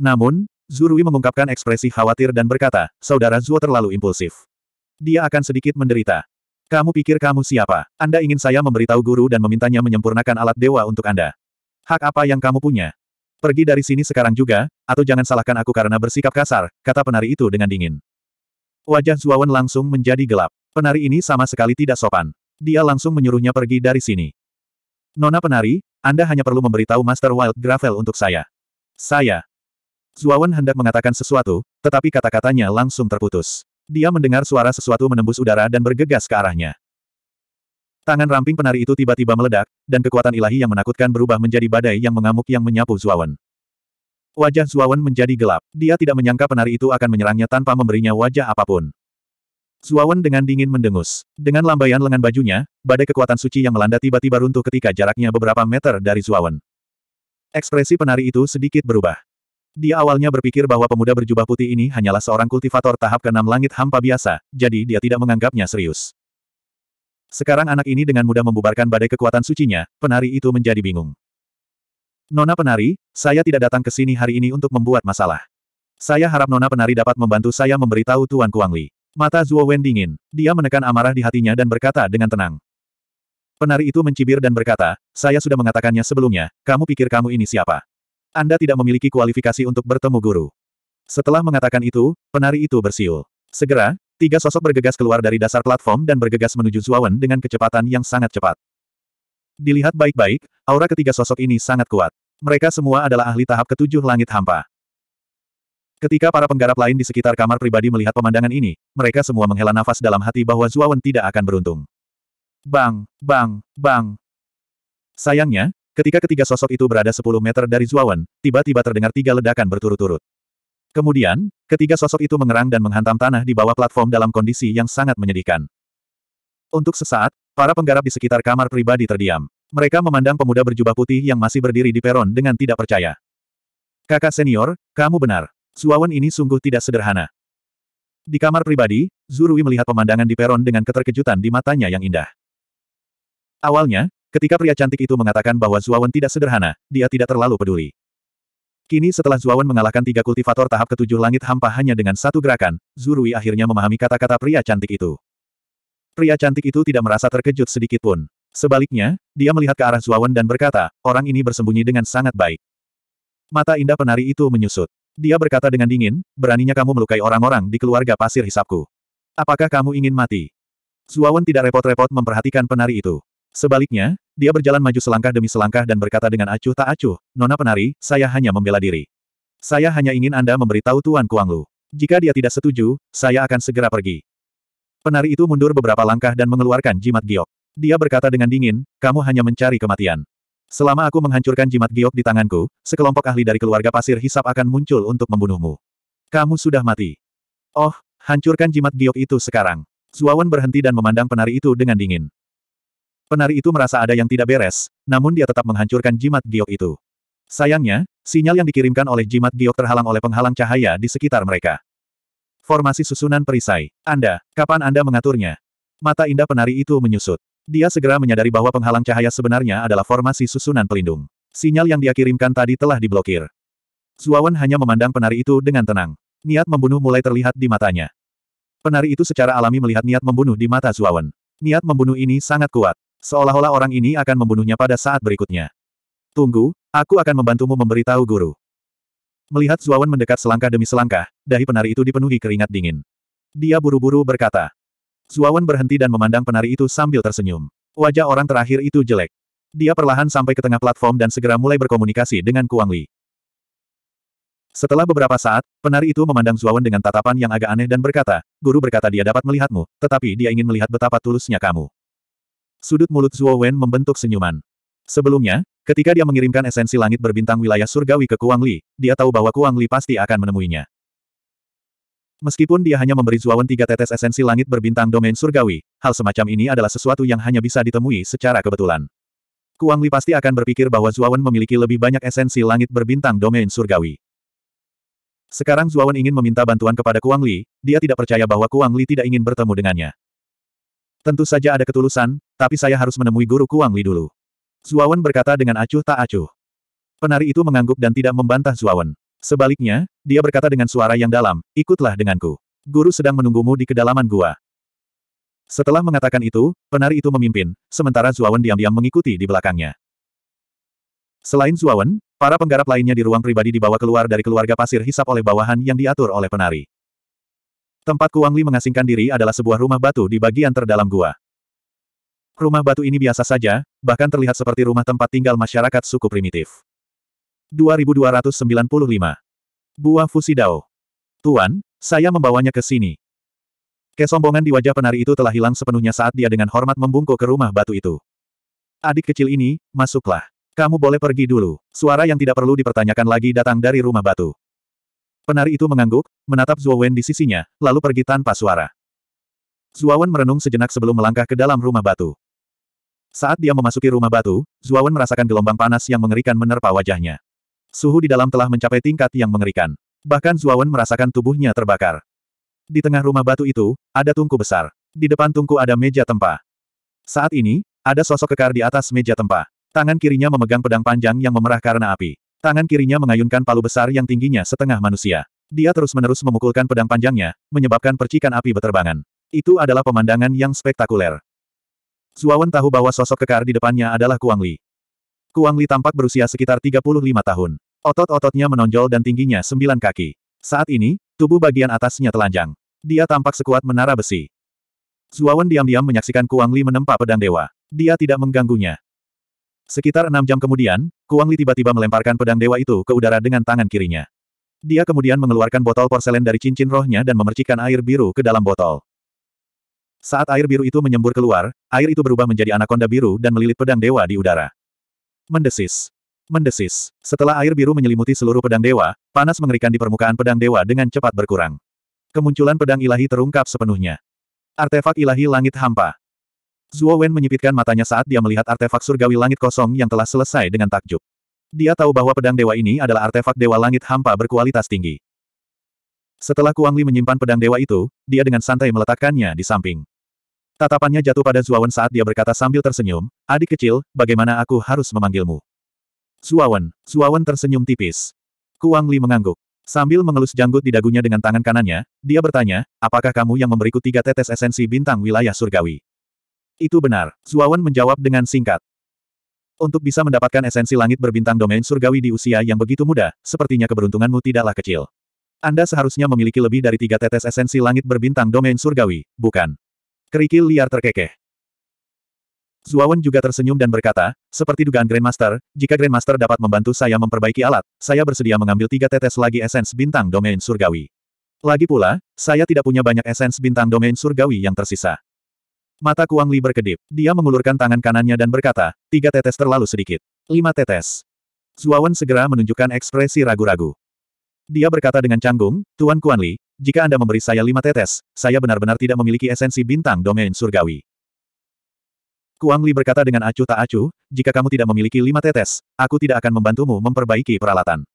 Namun, Zurui mengungkapkan ekspresi khawatir dan berkata, Saudara Zuo terlalu impulsif. Dia akan sedikit menderita. Kamu pikir kamu siapa? Anda ingin saya memberitahu guru dan memintanya menyempurnakan alat dewa untuk Anda. Hak apa yang kamu punya? Pergi dari sini sekarang juga, atau jangan salahkan aku karena bersikap kasar, kata penari itu dengan dingin. Wajah Zuawan langsung menjadi gelap. Penari ini sama sekali tidak sopan. Dia langsung menyuruhnya pergi dari sini. Nona penari, Anda hanya perlu memberitahu Master Wild Gravel untuk saya. Saya. Zuawan hendak mengatakan sesuatu, tetapi kata-katanya langsung terputus. Dia mendengar suara sesuatu menembus udara dan bergegas ke arahnya. Tangan ramping penari itu tiba-tiba meledak, dan kekuatan ilahi yang menakutkan berubah menjadi badai yang mengamuk yang menyapu Zuawan. Wajah Zuawan menjadi gelap. Dia tidak menyangka penari itu akan menyerangnya tanpa memberinya wajah apapun. Zuawan dengan dingin mendengus. Dengan lambaian lengan bajunya, badai kekuatan suci yang melanda tiba-tiba runtuh ketika jaraknya beberapa meter dari Zuawan. Ekspresi penari itu sedikit berubah. Dia awalnya berpikir bahwa pemuda berjubah putih ini hanyalah seorang kultivator tahap keenam langit hampa biasa, jadi dia tidak menganggapnya serius. Sekarang anak ini dengan mudah membubarkan badai kekuatan sucinya, penari itu menjadi bingung. Nona penari, saya tidak datang ke sini hari ini untuk membuat masalah. Saya harap Nona penari dapat membantu saya memberitahu Tuan Kuangli. Mata Zuo Wen dingin. Dia menekan amarah di hatinya dan berkata dengan tenang. Penari itu mencibir dan berkata, saya sudah mengatakannya sebelumnya, kamu pikir kamu ini siapa? Anda tidak memiliki kualifikasi untuk bertemu guru. Setelah mengatakan itu, penari itu bersiul. Segera, tiga sosok bergegas keluar dari dasar platform dan bergegas menuju Wen dengan kecepatan yang sangat cepat. Dilihat baik-baik, aura ketiga sosok ini sangat kuat. Mereka semua adalah ahli tahap ketujuh langit hampa. Ketika para penggarap lain di sekitar kamar pribadi melihat pemandangan ini, mereka semua menghela nafas dalam hati bahwa Zuawan tidak akan beruntung. Bang, bang, bang. Sayangnya, ketika ketiga sosok itu berada 10 meter dari Zuawan, tiba-tiba terdengar tiga ledakan berturut-turut. Kemudian, ketiga sosok itu mengerang dan menghantam tanah di bawah platform dalam kondisi yang sangat menyedihkan. Untuk sesaat, para penggarap di sekitar kamar pribadi terdiam. Mereka memandang pemuda berjubah putih yang masih berdiri di peron dengan tidak percaya. Kakak senior, kamu benar. Suawan ini sungguh tidak sederhana. Di kamar pribadi, Zurui melihat pemandangan di peron dengan keterkejutan di matanya yang indah. Awalnya, ketika pria cantik itu mengatakan bahwa Zuawan tidak sederhana, dia tidak terlalu peduli. Kini setelah Zuawan mengalahkan tiga kultivator tahap ketujuh langit hampa hanya dengan satu gerakan, Zurui akhirnya memahami kata-kata pria cantik itu. Pria cantik itu tidak merasa terkejut sedikit pun. Sebaliknya, dia melihat ke arah Zuawan dan berkata, orang ini bersembunyi dengan sangat baik. Mata indah penari itu menyusut. Dia berkata dengan dingin, beraninya kamu melukai orang-orang di keluarga pasir hisapku. Apakah kamu ingin mati? Zuawan tidak repot-repot memperhatikan penari itu. Sebaliknya, dia berjalan maju selangkah demi selangkah dan berkata dengan acuh tak acuh, Nona penari, saya hanya membela diri. Saya hanya ingin Anda memberitahu Tuan Kuanglu. Jika dia tidak setuju, saya akan segera pergi. Penari itu mundur beberapa langkah dan mengeluarkan jimat giok. Dia berkata dengan dingin, kamu hanya mencari kematian. Selama aku menghancurkan jimat giok di tanganku, sekelompok ahli dari keluarga pasir hisap akan muncul untuk membunuhmu. Kamu sudah mati. Oh, hancurkan jimat giok itu sekarang. Zuawan berhenti dan memandang penari itu dengan dingin. Penari itu merasa ada yang tidak beres, namun dia tetap menghancurkan jimat giok itu. Sayangnya, sinyal yang dikirimkan oleh jimat giok terhalang oleh penghalang cahaya di sekitar mereka. Formasi susunan perisai. Anda, kapan Anda mengaturnya? Mata indah penari itu menyusut. Dia segera menyadari bahwa penghalang cahaya sebenarnya adalah formasi susunan pelindung. Sinyal yang dia kirimkan tadi telah diblokir. Zuawan hanya memandang penari itu dengan tenang. Niat membunuh mulai terlihat di matanya. Penari itu secara alami melihat niat membunuh di mata Zuawan. Niat membunuh ini sangat kuat. Seolah-olah orang ini akan membunuhnya pada saat berikutnya. Tunggu, aku akan membantumu memberitahu guru. Melihat Zuawan mendekat selangkah demi selangkah, dahi penari itu dipenuhi keringat dingin. Dia buru-buru berkata, Zuawan berhenti dan memandang penari itu sambil tersenyum. Wajah orang terakhir itu jelek. Dia perlahan sampai ke tengah platform dan segera mulai berkomunikasi dengan Kuang Li. Setelah beberapa saat, penari itu memandang Zuawan dengan tatapan yang agak aneh dan berkata, Guru berkata dia dapat melihatmu, tetapi dia ingin melihat betapa tulusnya kamu. Sudut mulut Zuawan membentuk senyuman. Sebelumnya, ketika dia mengirimkan esensi langit berbintang wilayah surgawi ke Kuang Li, dia tahu bahwa Kuang Li pasti akan menemuinya. Meskipun dia hanya memberi Zuawan tiga tetes esensi langit berbintang domain surgawi, hal semacam ini adalah sesuatu yang hanya bisa ditemui secara kebetulan. Kuang Li pasti akan berpikir bahwa Zuawan memiliki lebih banyak esensi langit berbintang domain surgawi. Sekarang Zuawan ingin meminta bantuan kepada Kuang Li, dia tidak percaya bahwa Kuang Li tidak ingin bertemu dengannya. Tentu saja ada ketulusan, tapi saya harus menemui guru Kuang Li dulu. Zuawan berkata dengan acuh tak acuh. Penari itu mengangguk dan tidak membantah Zuawan. Sebaliknya, dia berkata dengan suara yang dalam, ikutlah denganku. Guru sedang menunggumu di kedalaman gua. Setelah mengatakan itu, penari itu memimpin, sementara Zuawan diam-diam mengikuti di belakangnya. Selain Zuawan, para penggarap lainnya di ruang pribadi dibawa keluar dari keluarga pasir hisap oleh bawahan yang diatur oleh penari. Tempat Kuang Li mengasingkan diri adalah sebuah rumah batu di bagian terdalam gua. Rumah batu ini biasa saja, bahkan terlihat seperti rumah tempat tinggal masyarakat suku primitif. 2295. Buah fusidau, Tuan, saya membawanya ke sini. Kesombongan di wajah penari itu telah hilang sepenuhnya saat dia dengan hormat membungkuk ke rumah batu itu. Adik kecil ini, masuklah. Kamu boleh pergi dulu. Suara yang tidak perlu dipertanyakan lagi datang dari rumah batu. Penari itu mengangguk, menatap Zhuo Wen di sisinya, lalu pergi tanpa suara. Zhuo Wen merenung sejenak sebelum melangkah ke dalam rumah batu. Saat dia memasuki rumah batu, Wen merasakan gelombang panas yang mengerikan menerpa wajahnya. Suhu di dalam telah mencapai tingkat yang mengerikan. Bahkan Zuawan merasakan tubuhnya terbakar. Di tengah rumah batu itu, ada tungku besar. Di depan tungku ada meja tempa. Saat ini, ada sosok kekar di atas meja tempa. Tangan kirinya memegang pedang panjang yang memerah karena api. Tangan kirinya mengayunkan palu besar yang tingginya setengah manusia. Dia terus-menerus memukulkan pedang panjangnya, menyebabkan percikan api beterbangan. Itu adalah pemandangan yang spektakuler. Zuawan tahu bahwa sosok kekar di depannya adalah Kuang Li. Kuang Li tampak berusia sekitar 35 tahun. Otot-ototnya menonjol dan tingginya sembilan kaki. Saat ini, tubuh bagian atasnya telanjang. Dia tampak sekuat menara besi. Zuawan diam-diam menyaksikan Kuang Li menempa pedang dewa. Dia tidak mengganggunya. Sekitar enam jam kemudian, Kuang Li tiba-tiba melemparkan pedang dewa itu ke udara dengan tangan kirinya. Dia kemudian mengeluarkan botol porselen dari cincin rohnya dan memercikan air biru ke dalam botol. Saat air biru itu menyembur keluar, air itu berubah menjadi anakonda biru dan melilit pedang dewa di udara. Mendesis. Mendesis. Setelah air biru menyelimuti seluruh pedang dewa, panas mengerikan di permukaan pedang dewa dengan cepat berkurang. Kemunculan pedang ilahi terungkap sepenuhnya. Artefak ilahi langit hampa. Zuo Wen menyipitkan matanya saat dia melihat artefak surgawi langit kosong yang telah selesai dengan takjub. Dia tahu bahwa pedang dewa ini adalah artefak dewa langit hampa berkualitas tinggi. Setelah Kuang Li menyimpan pedang dewa itu, dia dengan santai meletakkannya di samping. Tatapannya jatuh pada Wen saat dia berkata sambil tersenyum, adik kecil, bagaimana aku harus memanggilmu? Suawan. Suawan tersenyum tipis. Kuang Li mengangguk. Sambil mengelus janggut di dagunya dengan tangan kanannya, dia bertanya, apakah kamu yang memberiku tiga tetes esensi bintang wilayah surgawi? Itu benar, Zuawan menjawab dengan singkat. Untuk bisa mendapatkan esensi langit berbintang domain surgawi di usia yang begitu muda, sepertinya keberuntunganmu tidaklah kecil. Anda seharusnya memiliki lebih dari tiga tetes esensi langit berbintang domain surgawi, bukan? Kerikil liar terkekeh. Zuawan juga tersenyum dan berkata, seperti dugaan Grandmaster, jika Grandmaster dapat membantu saya memperbaiki alat, saya bersedia mengambil tiga tetes lagi esens bintang domain surgawi. Lagi pula, saya tidak punya banyak esens bintang domain surgawi yang tersisa. Mata Kuang Li berkedip. Dia mengulurkan tangan kanannya dan berkata, tiga tetes terlalu sedikit. Lima tetes. Zuawan segera menunjukkan ekspresi ragu-ragu. Dia berkata dengan canggung, Tuan Kuan Li, jika Anda memberi saya lima tetes, saya benar-benar tidak memiliki esensi bintang domain surgawi. Kuang Li berkata dengan acuh tak acuh, jika kamu tidak memiliki lima tetes, aku tidak akan membantumu memperbaiki peralatan.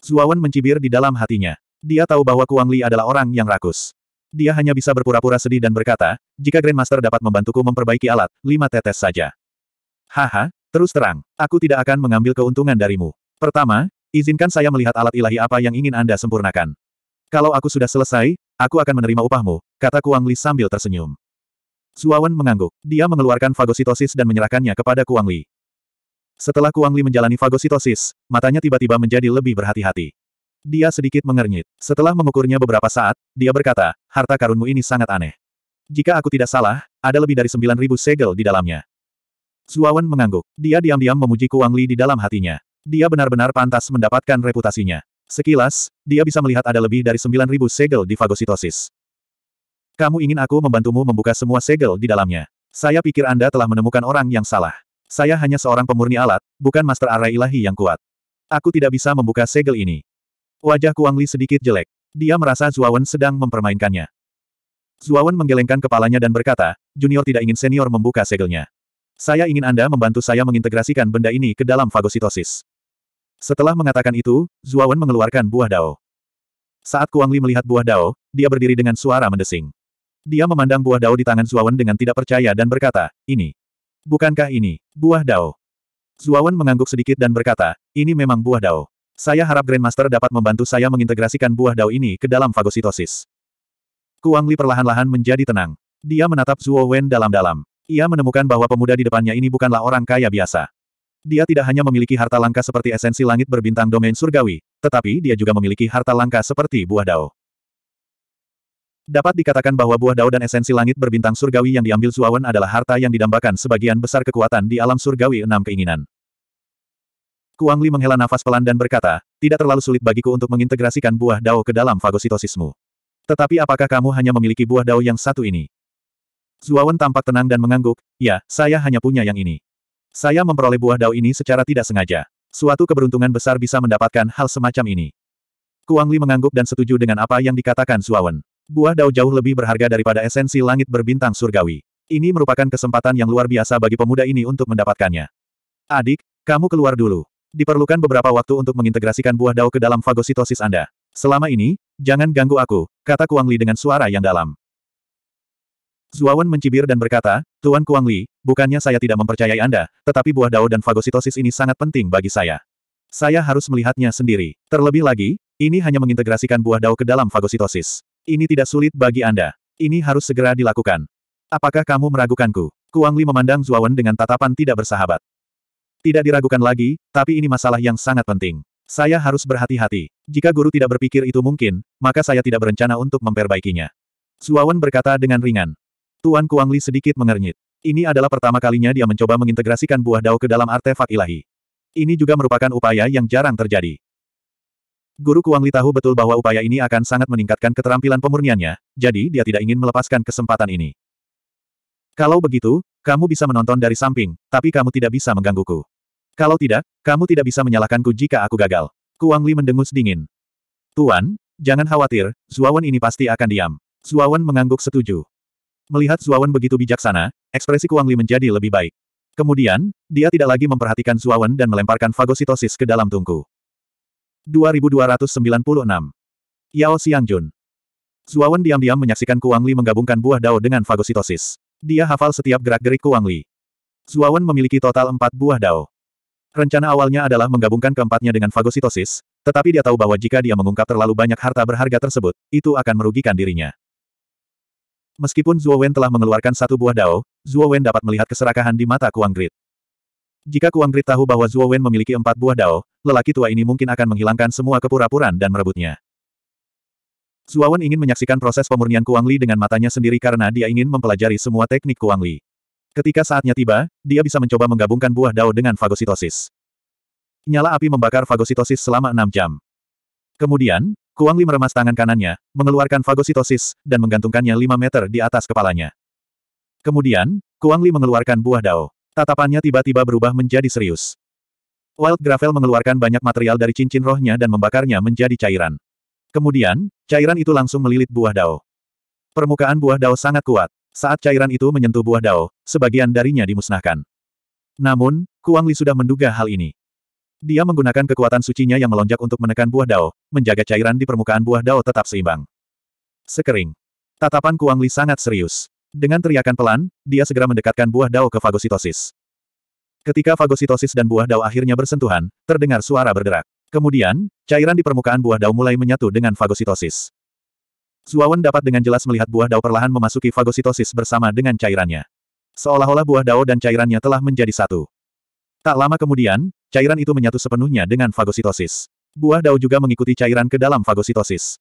Zuawan mencibir di dalam hatinya. Dia tahu bahwa Kuang Li adalah orang yang rakus. Dia hanya bisa berpura-pura sedih dan berkata, jika Grandmaster dapat membantuku memperbaiki alat, lima tetes saja. Haha, terus terang, aku tidak akan mengambil keuntungan darimu. Pertama, izinkan saya melihat alat ilahi apa yang ingin Anda sempurnakan. Kalau aku sudah selesai, aku akan menerima upahmu, kata Kuang Li sambil tersenyum. Suawan mengangguk. Dia mengeluarkan fagositosis dan menyerahkannya kepada Kuang Li. Setelah Kuang Li menjalani fagositosis, matanya tiba-tiba menjadi lebih berhati-hati. Dia sedikit mengernyit. Setelah mengukurnya beberapa saat, dia berkata, harta karunmu ini sangat aneh. Jika aku tidak salah, ada lebih dari 9.000 segel di dalamnya. Zuawan mengangguk. Dia diam-diam memuji Kuang Li di dalam hatinya. Dia benar-benar pantas mendapatkan reputasinya. Sekilas, dia bisa melihat ada lebih dari 9.000 segel di fagositosis. Kamu ingin aku membantumu membuka semua segel di dalamnya. Saya pikir Anda telah menemukan orang yang salah. Saya hanya seorang pemurni alat, bukan master arai ilahi yang kuat. Aku tidak bisa membuka segel ini. Wajah Kuang Li sedikit jelek. Dia merasa Zuawan sedang mempermainkannya. Zuawan menggelengkan kepalanya dan berkata, junior tidak ingin senior membuka segelnya. Saya ingin Anda membantu saya mengintegrasikan benda ini ke dalam fagositosis. Setelah mengatakan itu, Zuawan mengeluarkan buah dao. Saat Kuang Li melihat buah dao, dia berdiri dengan suara mendesing. Dia memandang buah dao di tangan Zuawan dengan tidak percaya dan berkata, ini. Bukankah ini, buah dao? Zuawan mengangguk sedikit dan berkata, ini memang buah dao. Saya harap Grandmaster dapat membantu saya mengintegrasikan buah dao ini ke dalam fagositosis. Kuang Li perlahan-lahan menjadi tenang. Dia menatap Zuowen dalam-dalam. Ia menemukan bahwa pemuda di depannya ini bukanlah orang kaya biasa. Dia tidak hanya memiliki harta langka seperti esensi langit berbintang domain surgawi, tetapi dia juga memiliki harta langka seperti buah dao. Dapat dikatakan bahwa buah dao dan esensi langit berbintang surgawi yang diambil Zuawan adalah harta yang didambakan sebagian besar kekuatan di alam surgawi enam keinginan. Kuang Li menghela nafas pelan dan berkata, tidak terlalu sulit bagiku untuk mengintegrasikan buah dao ke dalam fagositosismu. Tetapi apakah kamu hanya memiliki buah dao yang satu ini? Zuawan tampak tenang dan mengangguk, ya, saya hanya punya yang ini. Saya memperoleh buah dao ini secara tidak sengaja. Suatu keberuntungan besar bisa mendapatkan hal semacam ini. Kuang Li mengangguk dan setuju dengan apa yang dikatakan Zuawan. Buah dao jauh lebih berharga daripada esensi langit berbintang surgawi. Ini merupakan kesempatan yang luar biasa bagi pemuda ini untuk mendapatkannya. Adik, kamu keluar dulu. Diperlukan beberapa waktu untuk mengintegrasikan buah dao ke dalam fagositosis Anda. Selama ini, jangan ganggu aku, kata Kuang Li dengan suara yang dalam. Zuawan mencibir dan berkata, Tuan Kuang Li, bukannya saya tidak mempercayai Anda, tetapi buah dao dan fagositosis ini sangat penting bagi saya. Saya harus melihatnya sendiri. Terlebih lagi, ini hanya mengintegrasikan buah dao ke dalam fagositosis. Ini tidak sulit bagi Anda. Ini harus segera dilakukan. Apakah kamu meragukanku? Kuang Li memandang Zuawan dengan tatapan tidak bersahabat. Tidak diragukan lagi, tapi ini masalah yang sangat penting. Saya harus berhati-hati. Jika guru tidak berpikir itu mungkin, maka saya tidak berencana untuk memperbaikinya. Zuawan berkata dengan ringan. Tuan Kuang Li sedikit mengernyit. Ini adalah pertama kalinya dia mencoba mengintegrasikan buah dao ke dalam artefak ilahi. Ini juga merupakan upaya yang jarang terjadi. Guru Kuang Li tahu betul bahwa upaya ini akan sangat meningkatkan keterampilan pemurniannya, jadi dia tidak ingin melepaskan kesempatan ini. Kalau begitu, kamu bisa menonton dari samping, tapi kamu tidak bisa menggangguku. Kalau tidak, kamu tidak bisa menyalahkanku jika aku gagal. Kuang Li mendengus dingin. Tuan, jangan khawatir, Zuawan ini pasti akan diam. Zuawan mengangguk setuju. Melihat Zuawan begitu bijaksana, ekspresi Kuang Li menjadi lebih baik. Kemudian, dia tidak lagi memperhatikan Zuawan dan melemparkan fagositosis ke dalam tungku. 2296. Yao Xiangjun. Zuawan diam-diam menyaksikan Kuang Li menggabungkan buah dao dengan fagositosis. Dia hafal setiap gerak-gerik Kuang Li. Zuawan memiliki total empat buah dao. Rencana awalnya adalah menggabungkan keempatnya dengan fagositosis, tetapi dia tahu bahwa jika dia mengungkap terlalu banyak harta berharga tersebut, itu akan merugikan dirinya. Meskipun Zuo Wen telah mengeluarkan satu buah dao, Zuo Wen dapat melihat keserakahan di mata Kuang Grid. Jika Kuang Grit tahu bahwa Zuo Wen memiliki empat buah dao, lelaki tua ini mungkin akan menghilangkan semua kepura puraan dan merebutnya. Zuo Wen ingin menyaksikan proses pemurnian Kuang Li dengan matanya sendiri karena dia ingin mempelajari semua teknik Kuang Li. Ketika saatnya tiba, dia bisa mencoba menggabungkan buah dao dengan fagositosis. Nyala api membakar fagositosis selama enam jam. Kemudian, Kuang Li meremas tangan kanannya, mengeluarkan fagositosis, dan menggantungkannya lima meter di atas kepalanya. Kemudian, Kuang Li mengeluarkan buah dao. Tatapannya tiba-tiba berubah menjadi serius. Wild Gravel mengeluarkan banyak material dari cincin rohnya dan membakarnya menjadi cairan. Kemudian, cairan itu langsung melilit buah dao. Permukaan buah dao sangat kuat. Saat cairan itu menyentuh buah dao, sebagian darinya dimusnahkan. Namun, Kuang Li sudah menduga hal ini. Dia menggunakan kekuatan sucinya yang melonjak untuk menekan buah dao, menjaga cairan di permukaan buah dao tetap seimbang. Sekering. Tatapan Kuang Li sangat serius. Dengan teriakan pelan, dia segera mendekatkan buah dao ke fagositosis. Ketika fagositosis dan buah dao akhirnya bersentuhan, terdengar suara berderak. Kemudian, cairan di permukaan buah dao mulai menyatu dengan fagositosis. Zuawan dapat dengan jelas melihat buah dao perlahan memasuki fagositosis bersama dengan cairannya. Seolah-olah buah dao dan cairannya telah menjadi satu. Tak lama kemudian, cairan itu menyatu sepenuhnya dengan fagositosis. Buah dao juga mengikuti cairan ke dalam fagositosis.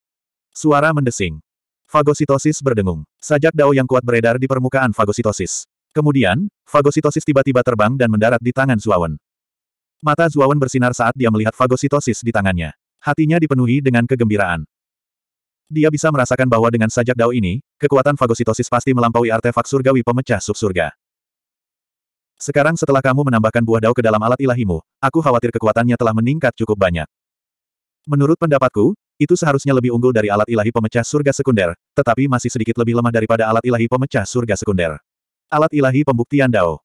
Suara mendesing. Fagositosis berdengung. Sajak dao yang kuat beredar di permukaan fagositosis. Kemudian, fagositosis tiba-tiba terbang dan mendarat di tangan Zuawan. Mata Zuawan bersinar saat dia melihat fagositosis di tangannya. Hatinya dipenuhi dengan kegembiraan. Dia bisa merasakan bahwa dengan sajak dao ini, kekuatan fagositosis pasti melampaui artefak surgawi pemecah subsurga. Sekarang setelah kamu menambahkan buah dao ke dalam alat ilahimu, aku khawatir kekuatannya telah meningkat cukup banyak. Menurut pendapatku, itu seharusnya lebih unggul dari alat ilahi pemecah surga sekunder, tetapi masih sedikit lebih lemah daripada alat ilahi pemecah surga sekunder. Alat ilahi pembuktian dao.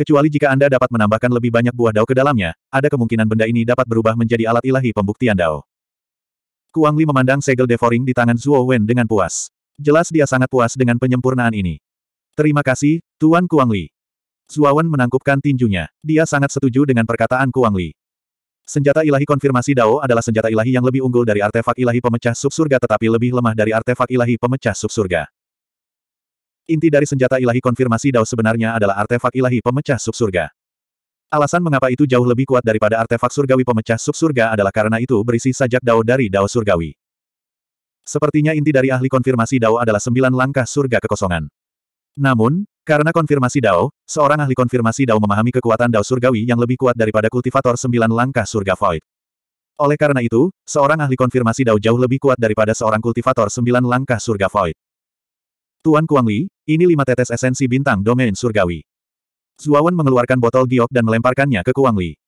Kecuali jika Anda dapat menambahkan lebih banyak buah dao ke dalamnya, ada kemungkinan benda ini dapat berubah menjadi alat ilahi pembuktian dao. Kuang Li memandang segel devouring di tangan Zuo Wen dengan puas. Jelas dia sangat puas dengan penyempurnaan ini. Terima kasih, Tuan Kuang Li. Zuo Wen menangkupkan tinjunya. Dia sangat setuju dengan perkataan Kuang Li. Senjata ilahi konfirmasi Dao adalah senjata ilahi yang lebih unggul dari artefak ilahi pemecah subsurga tetapi lebih lemah dari artefak ilahi pemecah subsurga. Inti dari senjata ilahi konfirmasi Dao sebenarnya adalah artefak ilahi pemecah subsurga. Alasan mengapa itu jauh lebih kuat daripada artefak surgawi pemecah subsurga adalah karena itu berisi sajak dao dari dao surgawi. Sepertinya inti dari ahli konfirmasi dao adalah sembilan langkah surga kekosongan. Namun, karena konfirmasi Dao, seorang ahli konfirmasi Dao memahami kekuatan Dao surgawi yang lebih kuat daripada kultivator sembilan langkah surga void. Oleh karena itu, seorang ahli konfirmasi Dao jauh lebih kuat daripada seorang kultivator sembilan langkah surga void. Tuan Kuang Li, ini lima tetes esensi bintang domain surgawi. Zuawan mengeluarkan botol giok dan melemparkannya ke Kuang Li.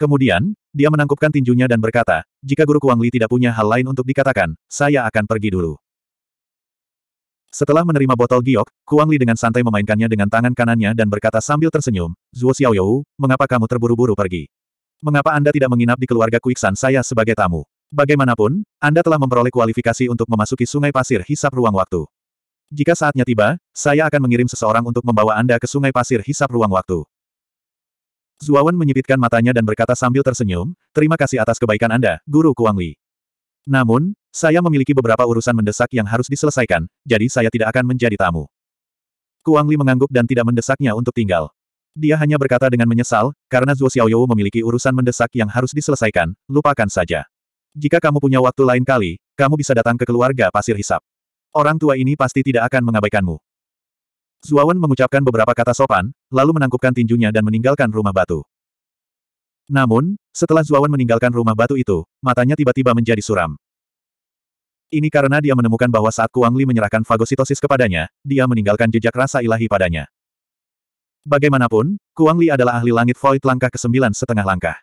Kemudian, dia menangkupkan tinjunya dan berkata, jika guru Kuang Li tidak punya hal lain untuk dikatakan, saya akan pergi dulu. Setelah menerima botol giok, Kuang Li dengan santai memainkannya dengan tangan kanannya dan berkata sambil tersenyum, Zuo Xiaoyou, mengapa kamu terburu-buru pergi? Mengapa Anda tidak menginap di keluarga Kuiksan saya sebagai tamu? Bagaimanapun, Anda telah memperoleh kualifikasi untuk memasuki sungai pasir hisap ruang waktu. Jika saatnya tiba, saya akan mengirim seseorang untuk membawa Anda ke sungai pasir hisap ruang waktu. Zuawan menyipitkan matanya dan berkata sambil tersenyum, terima kasih atas kebaikan Anda, Guru Kuang Li. Namun, saya memiliki beberapa urusan mendesak yang harus diselesaikan, jadi saya tidak akan menjadi tamu. Kuang Li mengangguk dan tidak mendesaknya untuk tinggal. Dia hanya berkata dengan menyesal, karena Zuo Xiaoyou memiliki urusan mendesak yang harus diselesaikan, lupakan saja. Jika kamu punya waktu lain kali, kamu bisa datang ke keluarga pasir hisap. Orang tua ini pasti tidak akan mengabaikanmu. Zuawan mengucapkan beberapa kata sopan, lalu menangkupkan tinjunya dan meninggalkan rumah batu. Namun, setelah Zuawan meninggalkan rumah batu itu, matanya tiba-tiba menjadi suram. Ini karena dia menemukan bahwa saat Kuang Li menyerahkan fagositosis kepadanya, dia meninggalkan jejak rasa ilahi padanya. Bagaimanapun, Kuang Li adalah ahli langit void langkah ke-9 setengah langkah.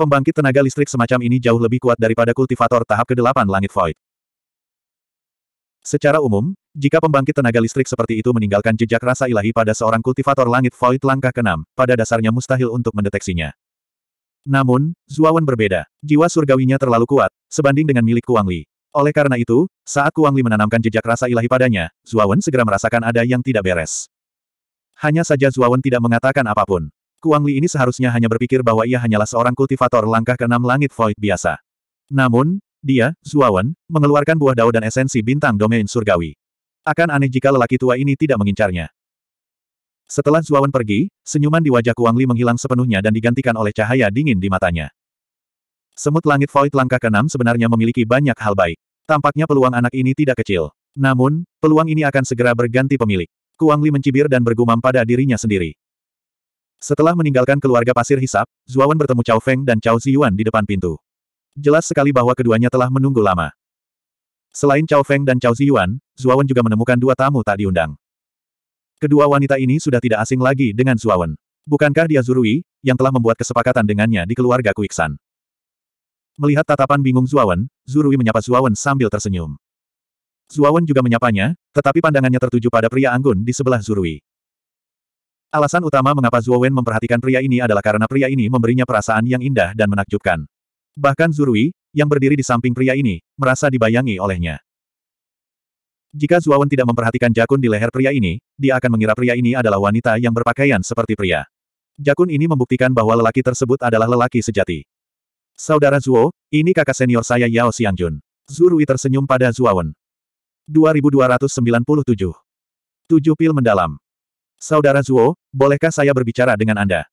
Pembangkit tenaga listrik semacam ini jauh lebih kuat daripada kultivator tahap ke-8 langit void. Secara umum, jika pembangkit tenaga listrik seperti itu meninggalkan jejak rasa ilahi pada seorang kultivator langit void langkah ke-6, pada dasarnya mustahil untuk mendeteksinya. Namun, Zuawan berbeda. Jiwa surgawinya terlalu kuat, sebanding dengan milik Kuang Li. Oleh karena itu, saat Kuang Li menanamkan jejak rasa ilahi padanya, Zuawan segera merasakan ada yang tidak beres. Hanya saja Zuawan tidak mengatakan apapun. Kuang Li ini seharusnya hanya berpikir bahwa ia hanyalah seorang kultivator langkah keenam langit void biasa. Namun, dia, Zuawan, mengeluarkan buah dao dan esensi bintang domain surgawi. Akan aneh jika lelaki tua ini tidak mengincarnya. Setelah Zuawan pergi, senyuman di wajah Kuang Li menghilang sepenuhnya dan digantikan oleh cahaya dingin di matanya. Semut langit Void langkah keenam sebenarnya memiliki banyak hal baik. Tampaknya peluang anak ini tidak kecil. Namun, peluang ini akan segera berganti pemilik. Kuang Li mencibir dan bergumam pada dirinya sendiri. Setelah meninggalkan keluarga pasir hisap, Zuawan bertemu Cao Feng dan Cao Ziyuan di depan pintu. Jelas sekali bahwa keduanya telah menunggu lama. Selain Cao Feng dan Cao Ziyuan, Zuawan juga menemukan dua tamu tak diundang. Kedua wanita ini sudah tidak asing lagi dengan Zuawan. Bukankah dia Zurui, yang telah membuat kesepakatan dengannya di keluarga Kuiksan? Melihat tatapan bingung Zuawan, Zurui menyapa Zuawan sambil tersenyum. Zuawan juga menyapanya, tetapi pandangannya tertuju pada pria anggun di sebelah Zurui. Alasan utama mengapa Zuawan memperhatikan pria ini adalah karena pria ini memberinya perasaan yang indah dan menakjubkan. Bahkan Zurui, yang berdiri di samping pria ini, merasa dibayangi olehnya. Jika Zuawan tidak memperhatikan jakun di leher pria ini, dia akan mengira pria ini adalah wanita yang berpakaian seperti pria. Jakun ini membuktikan bahwa lelaki tersebut adalah lelaki sejati. Saudara Zuo, ini kakak senior saya Yao Xiangjun. Zurui tersenyum pada Zuawan. 2297. Tujuh pil mendalam. Saudara Zuo, bolehkah saya berbicara dengan Anda?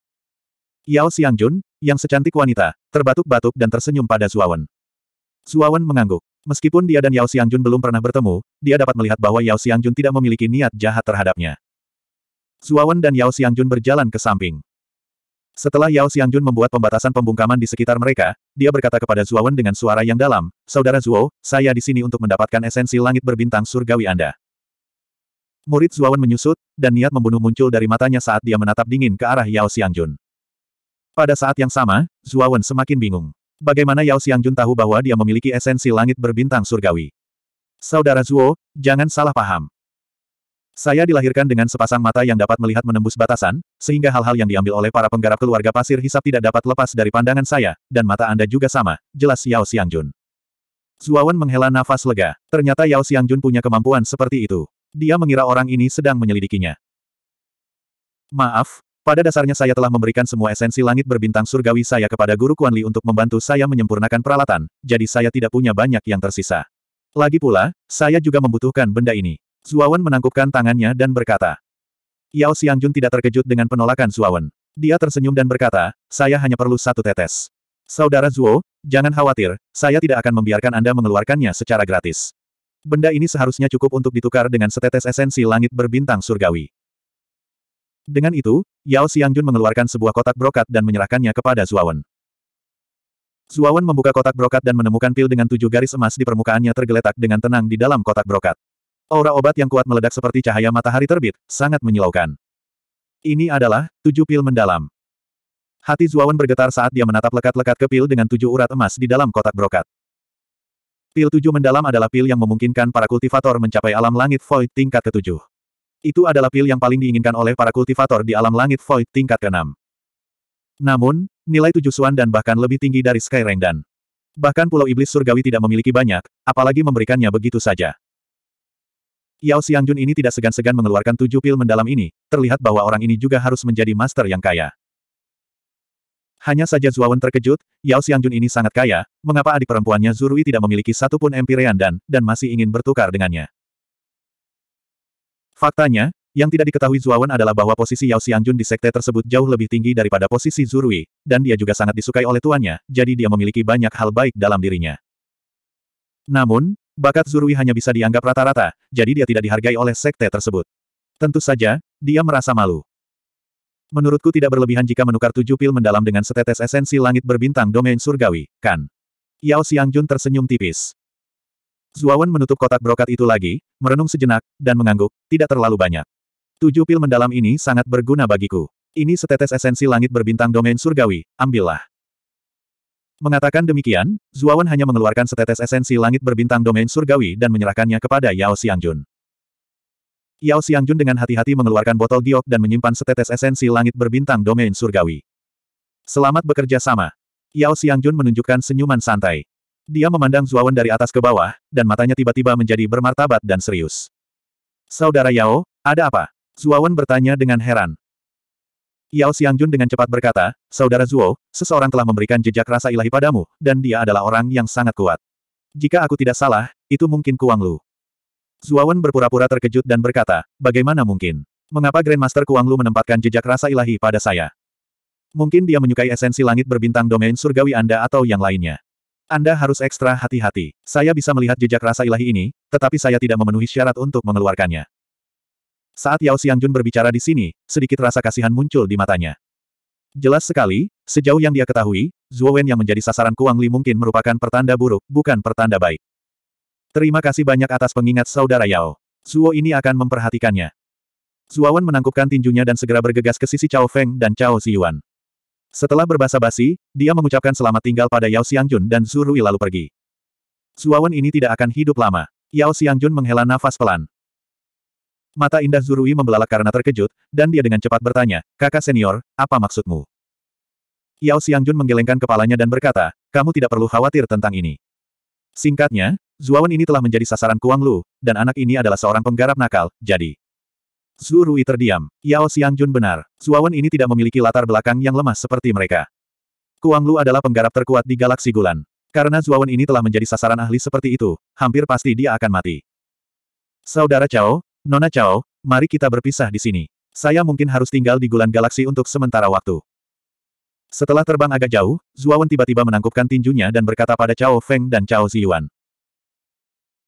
Yao Xiangjun, yang secantik wanita, terbatuk-batuk dan tersenyum pada Zuawan. Zuawan mengangguk. Meskipun dia dan Yao Xiangjun belum pernah bertemu, dia dapat melihat bahwa Yao Xiangjun tidak memiliki niat jahat terhadapnya. Zuawan dan Yao Xiangjun berjalan ke samping. Setelah Yao Xiangjun membuat pembatasan pembungkaman di sekitar mereka, dia berkata kepada Wen dengan suara yang dalam, Saudara Zuo, saya di sini untuk mendapatkan esensi langit berbintang surgawi Anda. Murid Wen menyusut, dan niat membunuh muncul dari matanya saat dia menatap dingin ke arah Yao Xiangjun. Pada saat yang sama, Wen semakin bingung. Bagaimana Yao Xiangjun tahu bahwa dia memiliki esensi langit berbintang surgawi? Saudara Zuo, jangan salah paham. Saya dilahirkan dengan sepasang mata yang dapat melihat menembus batasan, sehingga hal-hal yang diambil oleh para penggarap keluarga pasir hisap tidak dapat lepas dari pandangan saya, dan mata Anda juga sama, jelas Yao Xiangjun. Zuawan menghela nafas lega. Ternyata Yao Xiangjun punya kemampuan seperti itu. Dia mengira orang ini sedang menyelidikinya. Maaf, pada dasarnya saya telah memberikan semua esensi langit berbintang surgawi saya kepada Guru Kuan Li untuk membantu saya menyempurnakan peralatan, jadi saya tidak punya banyak yang tersisa. Lagi pula, saya juga membutuhkan benda ini. Suawan menangkupkan tangannya dan berkata. Yao Xiangjun tidak terkejut dengan penolakan Suawan. Dia tersenyum dan berkata, saya hanya perlu satu tetes. Saudara Zuo, jangan khawatir, saya tidak akan membiarkan Anda mengeluarkannya secara gratis. Benda ini seharusnya cukup untuk ditukar dengan setetes esensi langit berbintang surgawi. Dengan itu, Yao Xiangjun mengeluarkan sebuah kotak brokat dan menyerahkannya kepada Zuawan. Zuawan membuka kotak brokat dan menemukan pil dengan tujuh garis emas di permukaannya tergeletak dengan tenang di dalam kotak brokat. Aura obat yang kuat meledak seperti cahaya matahari terbit, sangat menyilaukan. Ini adalah, tujuh pil mendalam. Hati Zuawan bergetar saat dia menatap lekat-lekat ke pil dengan tujuh urat emas di dalam kotak brokat. Pil tujuh mendalam adalah pil yang memungkinkan para kultivator mencapai alam langit void tingkat ketujuh. Itu adalah pil yang paling diinginkan oleh para kultivator di alam langit void tingkat keenam. Namun, nilai tujuh suan dan bahkan lebih tinggi dari Sky Rengdan. Bahkan Pulau Iblis Surgawi tidak memiliki banyak, apalagi memberikannya begitu saja. Yao Xiangjun ini tidak segan-segan mengeluarkan tujuh pil mendalam ini, terlihat bahwa orang ini juga harus menjadi master yang kaya. Hanya saja Zuawan terkejut, Yao Xiangjun ini sangat kaya, mengapa adik perempuannya Zurui tidak memiliki satupun empirean dan, dan masih ingin bertukar dengannya. Faktanya, yang tidak diketahui Zuawan adalah bahwa posisi Yao Xiangjun di sekte tersebut jauh lebih tinggi daripada posisi Zurui, dan dia juga sangat disukai oleh tuannya, jadi dia memiliki banyak hal baik dalam dirinya. Namun, Bakat Zurui hanya bisa dianggap rata-rata, jadi dia tidak dihargai oleh sekte tersebut. Tentu saja, dia merasa malu. Menurutku tidak berlebihan jika menukar tujuh pil mendalam dengan setetes esensi langit berbintang domain surgawi, kan? Yao Xiangjun tersenyum tipis. Zuawan menutup kotak brokat itu lagi, merenung sejenak, dan mengangguk, tidak terlalu banyak. Tujuh pil mendalam ini sangat berguna bagiku. Ini setetes esensi langit berbintang domain surgawi, ambillah. Mengatakan demikian, Zuawan hanya mengeluarkan setetes esensi langit berbintang domain surgawi dan menyerahkannya kepada Yao Xiangjun. Yao Xiangjun dengan hati-hati mengeluarkan botol giok dan menyimpan setetes esensi langit berbintang domain surgawi. Selamat bekerja sama. Yao Xiangjun menunjukkan senyuman santai. Dia memandang Zuawan dari atas ke bawah, dan matanya tiba-tiba menjadi bermartabat dan serius. Saudara Yao, ada apa? Zuawan bertanya dengan heran. Yao Xiangjun dengan cepat berkata, Saudara Zuo, seseorang telah memberikan jejak rasa ilahi padamu, dan dia adalah orang yang sangat kuat. Jika aku tidak salah, itu mungkin Kuang Lu. Zuawan berpura-pura terkejut dan berkata, bagaimana mungkin? Mengapa Grandmaster Kuang Lu menempatkan jejak rasa ilahi pada saya? Mungkin dia menyukai esensi langit berbintang domain surgawi Anda atau yang lainnya. Anda harus ekstra hati-hati. Saya bisa melihat jejak rasa ilahi ini, tetapi saya tidak memenuhi syarat untuk mengeluarkannya. Saat Yao Xiangjun berbicara di sini, sedikit rasa kasihan muncul di matanya. Jelas sekali, sejauh yang dia ketahui, Zhuo Wen yang menjadi sasaran Kuang Li mungkin merupakan pertanda buruk, bukan pertanda baik. Terima kasih banyak atas pengingat saudara Yao. Zhuo ini akan memperhatikannya. Wen menangkupkan tinjunya dan segera bergegas ke sisi Cao Feng dan Cao Ziyuan. Setelah berbahasa basi, dia mengucapkan selamat tinggal pada Yao Xiangjun dan Rui lalu pergi. Wen ini tidak akan hidup lama. Yao Xiangjun menghela nafas pelan. Mata indah Zurui membelalak karena terkejut, dan dia dengan cepat bertanya, kakak senior, apa maksudmu? Yao Xiangjun menggelengkan kepalanya dan berkata, kamu tidak perlu khawatir tentang ini. Singkatnya, Zuawan ini telah menjadi sasaran Kuang Lu, dan anak ini adalah seorang penggarap nakal, jadi. Zuru'i terdiam. Yao Xiangjun benar. Zuawan ini tidak memiliki latar belakang yang lemah seperti mereka. Kuang Lu adalah penggarap terkuat di galaksi Gulan. Karena Zuawan ini telah menjadi sasaran ahli seperti itu, hampir pasti dia akan mati. Saudara Chao, Nona Chao, mari kita berpisah di sini. Saya mungkin harus tinggal di Gulan Galaksi untuk sementara waktu. Setelah terbang agak jauh, Zuawan tiba-tiba menangkupkan tinjunya dan berkata pada Chao Feng dan Chao Ziyuan.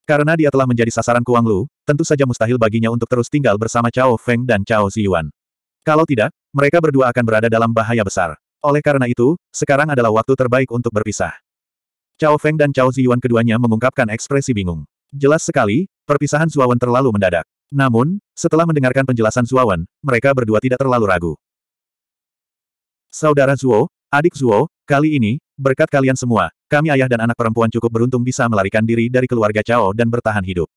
Karena dia telah menjadi sasaran Kuang Lu, tentu saja mustahil baginya untuk terus tinggal bersama Chao Feng dan Chao Ziyuan. Kalau tidak, mereka berdua akan berada dalam bahaya besar. Oleh karena itu, sekarang adalah waktu terbaik untuk berpisah. Chao Feng dan Chao Ziyuan keduanya mengungkapkan ekspresi bingung. Jelas sekali, perpisahan Zuawan terlalu mendadak. Namun, setelah mendengarkan penjelasan Zuowen, mereka berdua tidak terlalu ragu. Saudara Zuo, adik Zuo, kali ini, berkat kalian semua, kami ayah dan anak perempuan cukup beruntung bisa melarikan diri dari keluarga Cao dan bertahan hidup.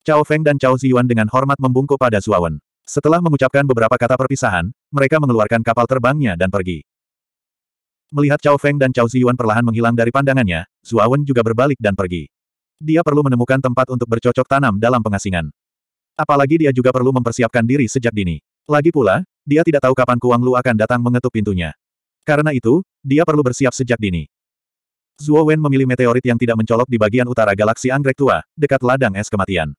Cao Feng dan Cao Ziyuan dengan hormat membungkuk pada Zuawan. Setelah mengucapkan beberapa kata perpisahan, mereka mengeluarkan kapal terbangnya dan pergi. Melihat Cao Feng dan Cao Ziyuan perlahan menghilang dari pandangannya, Zuawan juga berbalik dan pergi. Dia perlu menemukan tempat untuk bercocok tanam dalam pengasingan. Apalagi dia juga perlu mempersiapkan diri sejak dini. Lagi pula, dia tidak tahu kapan Kuang Lu akan datang mengetuk pintunya. Karena itu, dia perlu bersiap sejak dini. Zhuo Wen memilih meteorit yang tidak mencolok di bagian utara galaksi Anggrek Tua, dekat ladang es kematian.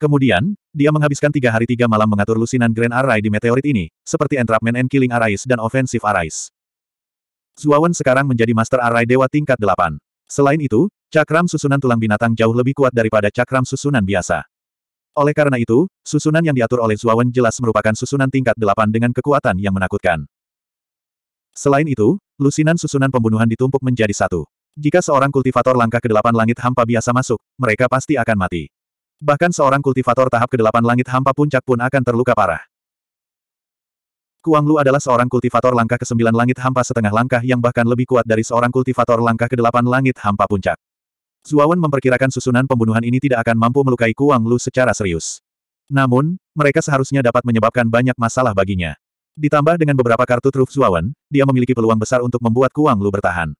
Kemudian, dia menghabiskan tiga hari tiga malam mengatur lusinan Grand Array di meteorit ini, seperti Entrapment and Killing Arise dan Offensive Arise. Zhuo Wen sekarang menjadi Master Array Dewa tingkat 8. Selain itu, cakram susunan tulang binatang jauh lebih kuat daripada cakram susunan biasa. Oleh karena itu, susunan yang diatur oleh Zuawan jelas merupakan susunan tingkat delapan dengan kekuatan yang menakutkan. Selain itu, lusinan susunan pembunuhan ditumpuk menjadi satu. Jika seorang kultivator langkah ke delapan langit hampa biasa masuk, mereka pasti akan mati. Bahkan seorang kultivator tahap ke delapan langit hampa puncak pun akan terluka parah. Kuang Lu adalah seorang kultivator langkah ke sembilan langit hampa setengah langkah yang bahkan lebih kuat dari seorang kultivator langkah ke delapan langit hampa puncak. Zuawan memperkirakan susunan pembunuhan ini tidak akan mampu melukai Kuang Lu secara serius. Namun, mereka seharusnya dapat menyebabkan banyak masalah baginya. Ditambah dengan beberapa kartu truf Zuawan, dia memiliki peluang besar untuk membuat Kuang Lu bertahan.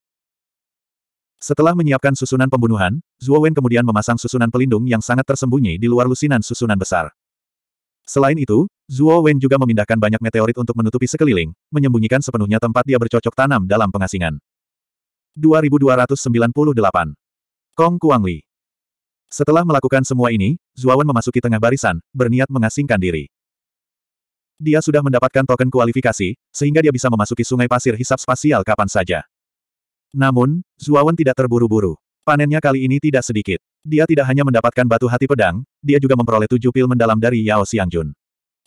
Setelah menyiapkan susunan pembunuhan, Zuawan kemudian memasang susunan pelindung yang sangat tersembunyi di luar lusinan susunan besar. Selain itu, Zuo Wen juga memindahkan banyak meteorit untuk menutupi sekeliling, menyembunyikan sepenuhnya tempat dia bercocok tanam dalam pengasingan. 2298 Kong Kuangli. Setelah melakukan semua ini, Zuawan memasuki tengah barisan, berniat mengasingkan diri. Dia sudah mendapatkan token kualifikasi, sehingga dia bisa memasuki sungai pasir hisap spasial kapan saja. Namun, Zuawan tidak terburu-buru. Panennya kali ini tidak sedikit. Dia tidak hanya mendapatkan batu hati pedang, dia juga memperoleh tujuh pil mendalam dari Yao Xiangjun.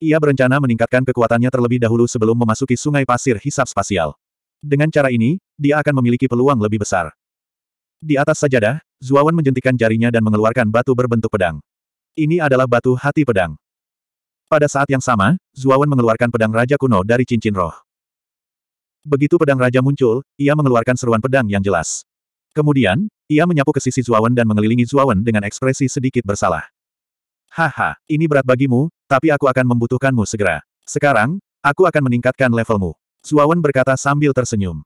Ia berencana meningkatkan kekuatannya terlebih dahulu sebelum memasuki sungai pasir hisap spasial. Dengan cara ini, dia akan memiliki peluang lebih besar. Di atas sajadah, Zuawan menjentikan jarinya dan mengeluarkan batu berbentuk pedang. Ini adalah batu hati pedang. Pada saat yang sama, Zuawan mengeluarkan pedang Raja Kuno dari cincin roh. Begitu pedang Raja muncul, ia mengeluarkan seruan pedang yang jelas. Kemudian, ia menyapu ke sisi Zuawan dan mengelilingi Zuawan dengan ekspresi sedikit bersalah. Haha, ini berat bagimu, tapi aku akan membutuhkanmu segera. Sekarang, aku akan meningkatkan levelmu. Zuawan berkata sambil tersenyum.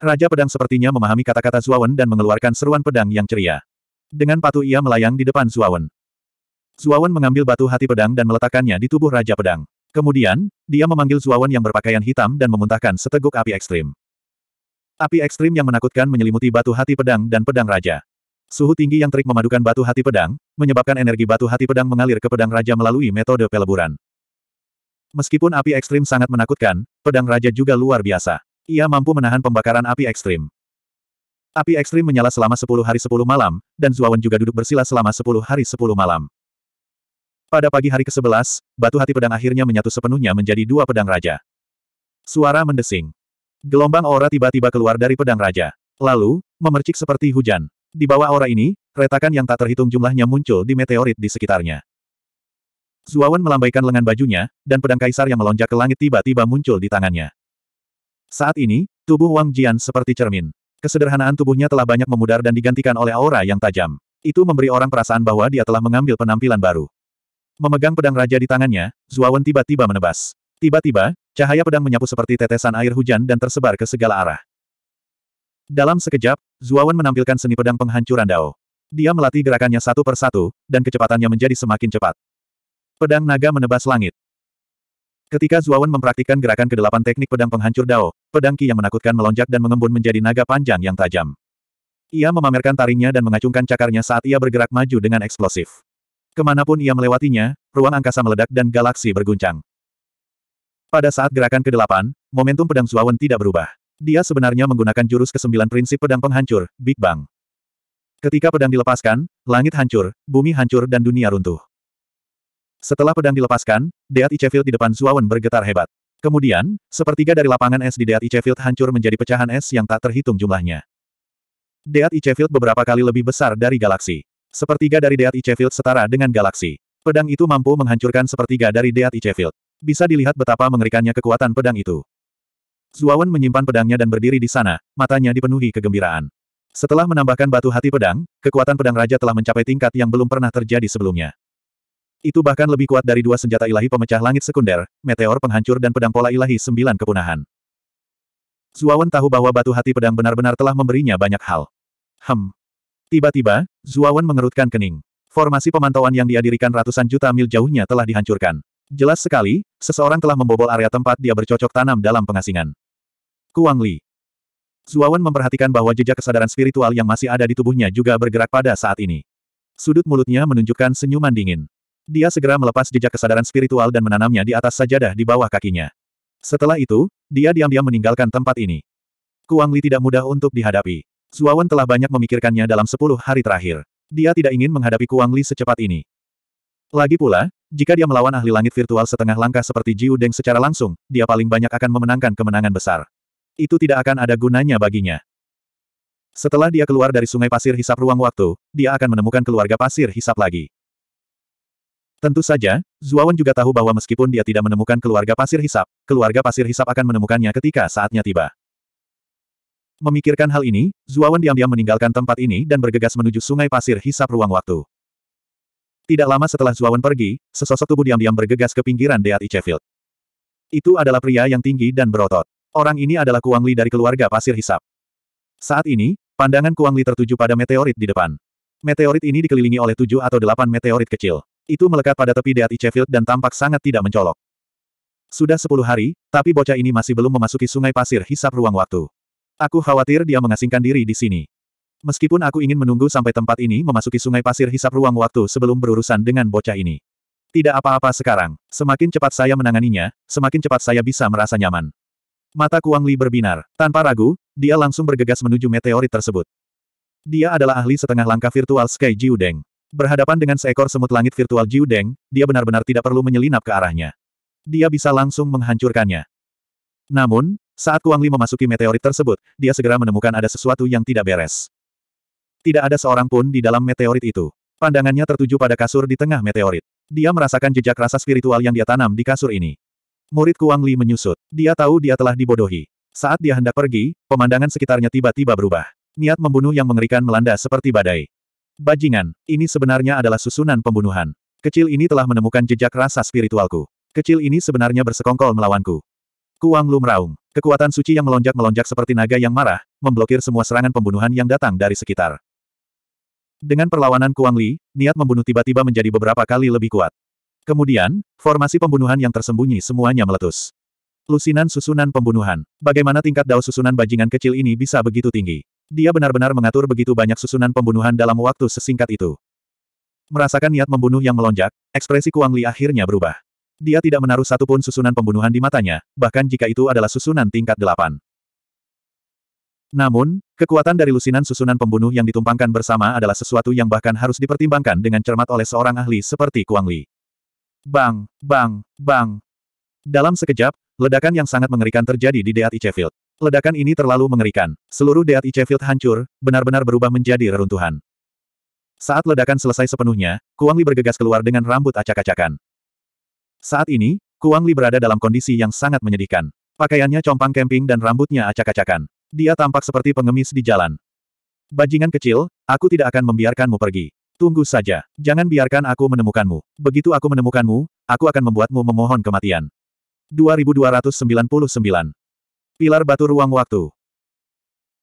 Raja pedang sepertinya memahami kata-kata Zuawan dan mengeluarkan seruan pedang yang ceria. Dengan patuh ia melayang di depan Zuawan. Zuawan mengambil batu hati pedang dan meletakkannya di tubuh Raja Pedang. Kemudian, dia memanggil Zuawan yang berpakaian hitam dan memuntahkan seteguk api ekstrim. Api ekstrim yang menakutkan menyelimuti batu hati pedang dan pedang raja. Suhu tinggi yang terik memadukan batu hati pedang, menyebabkan energi batu hati pedang mengalir ke pedang raja melalui metode peleburan. Meskipun api ekstrim sangat menakutkan, pedang raja juga luar biasa. Ia mampu menahan pembakaran api ekstrim. Api ekstrim menyala selama 10 hari 10 malam, dan Zuawan juga duduk bersila selama 10 hari 10 malam. Pada pagi hari ke-11, batu hati pedang akhirnya menyatu sepenuhnya menjadi dua pedang raja. Suara mendesing. Gelombang aura tiba-tiba keluar dari pedang raja. Lalu, memercik seperti hujan. Di bawah aura ini, retakan yang tak terhitung jumlahnya muncul di meteorit di sekitarnya. Zuawan melambaikan lengan bajunya, dan pedang kaisar yang melonjak ke langit tiba-tiba muncul di tangannya. Saat ini, tubuh Wang Jian seperti cermin. Kesederhanaan tubuhnya telah banyak memudar dan digantikan oleh aura yang tajam. Itu memberi orang perasaan bahwa dia telah mengambil penampilan baru. Memegang pedang raja di tangannya, Zuawan tiba-tiba menebas. Tiba-tiba, cahaya pedang menyapu seperti tetesan air hujan dan tersebar ke segala arah. Dalam sekejap, Zuawan menampilkan seni pedang penghancuran Dao. Dia melatih gerakannya satu per satu dan kecepatannya menjadi semakin cepat. Pedang naga menebas langit. Ketika Zuawan mempraktikkan gerakan kedelapan teknik pedang penghancur Dao, Pedang Ki yang menakutkan melonjak dan mengembun menjadi naga panjang yang tajam. Ia memamerkan taringnya dan mengacungkan cakarnya saat ia bergerak maju dengan eksplosif. Kemanapun ia melewatinya, ruang angkasa meledak dan galaksi berguncang. Pada saat gerakan ke-8, momentum pedang Zuawan tidak berubah. Dia sebenarnya menggunakan jurus ke-9 prinsip pedang penghancur, Big Bang. Ketika pedang dilepaskan, langit hancur, bumi hancur dan dunia runtuh. Setelah pedang dilepaskan, Deat Ichefield di depan Zuawan bergetar hebat. Kemudian, sepertiga dari lapangan es di Deat Ichefield hancur menjadi pecahan es yang tak terhitung jumlahnya. Deat Ichefield beberapa kali lebih besar dari galaksi. Sepertiga dari Deat Ichefield setara dengan galaksi. Pedang itu mampu menghancurkan sepertiga dari Deat Ichefield. Bisa dilihat betapa mengerikannya kekuatan pedang itu. Zuawan menyimpan pedangnya dan berdiri di sana, matanya dipenuhi kegembiraan. Setelah menambahkan batu hati pedang, kekuatan pedang raja telah mencapai tingkat yang belum pernah terjadi sebelumnya. Itu bahkan lebih kuat dari dua senjata ilahi pemecah langit sekunder, meteor penghancur dan pedang pola ilahi sembilan kepunahan. Zuawan tahu bahwa batu hati pedang benar-benar telah memberinya banyak hal. Hem. Tiba-tiba, Zuawan mengerutkan kening. Formasi pemantauan yang diadirikan ratusan juta mil jauhnya telah dihancurkan. Jelas sekali, seseorang telah membobol area tempat dia bercocok tanam dalam pengasingan. Kuang Li. Zuawan memperhatikan bahwa jejak kesadaran spiritual yang masih ada di tubuhnya juga bergerak pada saat ini. Sudut mulutnya menunjukkan senyuman dingin. Dia segera melepas jejak kesadaran spiritual dan menanamnya di atas sajadah di bawah kakinya. Setelah itu, dia diam-diam meninggalkan tempat ini. Kuang Li tidak mudah untuk dihadapi. Zuawan telah banyak memikirkannya dalam sepuluh hari terakhir. Dia tidak ingin menghadapi Kuang Li secepat ini. Lagi pula, jika dia melawan ahli langit virtual setengah langkah seperti Jiu Deng secara langsung, dia paling banyak akan memenangkan kemenangan besar. Itu tidak akan ada gunanya baginya. Setelah dia keluar dari sungai pasir hisap ruang waktu, dia akan menemukan keluarga pasir hisap lagi. Tentu saja, Zuawan juga tahu bahwa meskipun dia tidak menemukan keluarga pasir hisap, keluarga pasir hisap akan menemukannya ketika saatnya tiba. Memikirkan hal ini, Zuawan diam-diam meninggalkan tempat ini dan bergegas menuju sungai pasir hisap ruang waktu. Tidak lama setelah Zuawan pergi, sesosok tubuh diam-diam bergegas ke pinggiran Deat Ichefield. Itu adalah pria yang tinggi dan berotot. Orang ini adalah Kuang Li dari keluarga pasir hisap. Saat ini, pandangan Kuang Li tertuju pada meteorit di depan. Meteorit ini dikelilingi oleh tujuh atau delapan meteorit kecil. Itu melekat pada tepi Deat Sheffield dan tampak sangat tidak mencolok. Sudah sepuluh hari, tapi bocah ini masih belum memasuki sungai pasir hisap ruang waktu. Aku khawatir dia mengasingkan diri di sini. Meskipun aku ingin menunggu sampai tempat ini memasuki sungai pasir hisap ruang waktu sebelum berurusan dengan bocah ini. Tidak apa-apa sekarang. Semakin cepat saya menanganinya, semakin cepat saya bisa merasa nyaman. Mata Kuang Li berbinar. Tanpa ragu, dia langsung bergegas menuju meteorit tersebut. Dia adalah ahli setengah langkah virtual Sky Jiu Deng. Berhadapan dengan seekor semut langit virtual Jiu Deng, dia benar-benar tidak perlu menyelinap ke arahnya. Dia bisa langsung menghancurkannya. Namun, saat Kuang Li memasuki meteorit tersebut, dia segera menemukan ada sesuatu yang tidak beres. Tidak ada seorang pun di dalam meteorit itu. Pandangannya tertuju pada kasur di tengah meteorit. Dia merasakan jejak rasa spiritual yang dia tanam di kasur ini. Murid Kuang Li menyusut. Dia tahu dia telah dibodohi. Saat dia hendak pergi, pemandangan sekitarnya tiba-tiba berubah. Niat membunuh yang mengerikan melanda seperti badai. Bajingan, ini sebenarnya adalah susunan pembunuhan. Kecil ini telah menemukan jejak rasa spiritualku. Kecil ini sebenarnya bersekongkol melawanku. Kuang Lu meraung. Kekuatan suci yang melonjak-melonjak seperti naga yang marah, memblokir semua serangan pembunuhan yang datang dari sekitar. Dengan perlawanan Kuang Li, niat membunuh tiba-tiba menjadi beberapa kali lebih kuat. Kemudian, formasi pembunuhan yang tersembunyi semuanya meletus. Lusinan susunan pembunuhan. Bagaimana tingkat dao susunan bajingan kecil ini bisa begitu tinggi? Dia benar-benar mengatur begitu banyak susunan pembunuhan dalam waktu sesingkat itu. Merasakan niat membunuh yang melonjak, ekspresi Kuang Li akhirnya berubah. Dia tidak menaruh satupun susunan pembunuhan di matanya, bahkan jika itu adalah susunan tingkat delapan. Namun, kekuatan dari lusinan susunan pembunuh yang ditumpangkan bersama adalah sesuatu yang bahkan harus dipertimbangkan dengan cermat oleh seorang ahli seperti Kuang Li. Bang, bang, bang. Dalam sekejap, ledakan yang sangat mengerikan terjadi di Deat Ichefield. Ledakan ini terlalu mengerikan. Seluruh Deat Ichefield hancur, benar-benar berubah menjadi reruntuhan. Saat ledakan selesai sepenuhnya, Kuang Li bergegas keluar dengan rambut acak-acakan. Saat ini, Kuang Li berada dalam kondisi yang sangat menyedihkan. Pakaiannya compang camping dan rambutnya acak-acakan. Dia tampak seperti pengemis di jalan. Bajingan kecil, aku tidak akan membiarkanmu pergi. Tunggu saja. Jangan biarkan aku menemukanmu. Begitu aku menemukanmu, aku akan membuatmu memohon kematian. 2299 Pilar batu ruang waktu.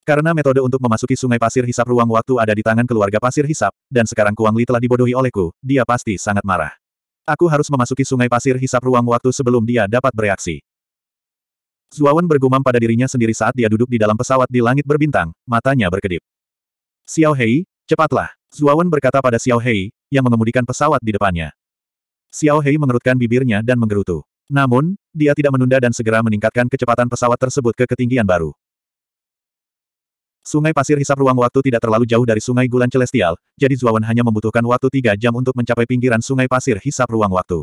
Karena metode untuk memasuki sungai pasir hisap ruang waktu ada di tangan keluarga pasir hisap, dan sekarang Kuang Li telah dibodohi olehku, dia pasti sangat marah. Aku harus memasuki sungai pasir hisap ruang waktu sebelum dia dapat bereaksi. Zuawan bergumam pada dirinya sendiri saat dia duduk di dalam pesawat di langit berbintang, matanya berkedip. Xiao Hei, cepatlah. Zuawan berkata pada Xiao Hei, yang mengemudikan pesawat di depannya. Xiao Hei mengerutkan bibirnya dan menggerutu. Namun, dia tidak menunda dan segera meningkatkan kecepatan pesawat tersebut ke ketinggian baru. Sungai pasir hisap ruang waktu tidak terlalu jauh dari sungai Gulan Celestial, jadi Zuawan hanya membutuhkan waktu tiga jam untuk mencapai pinggiran sungai pasir hisap ruang waktu.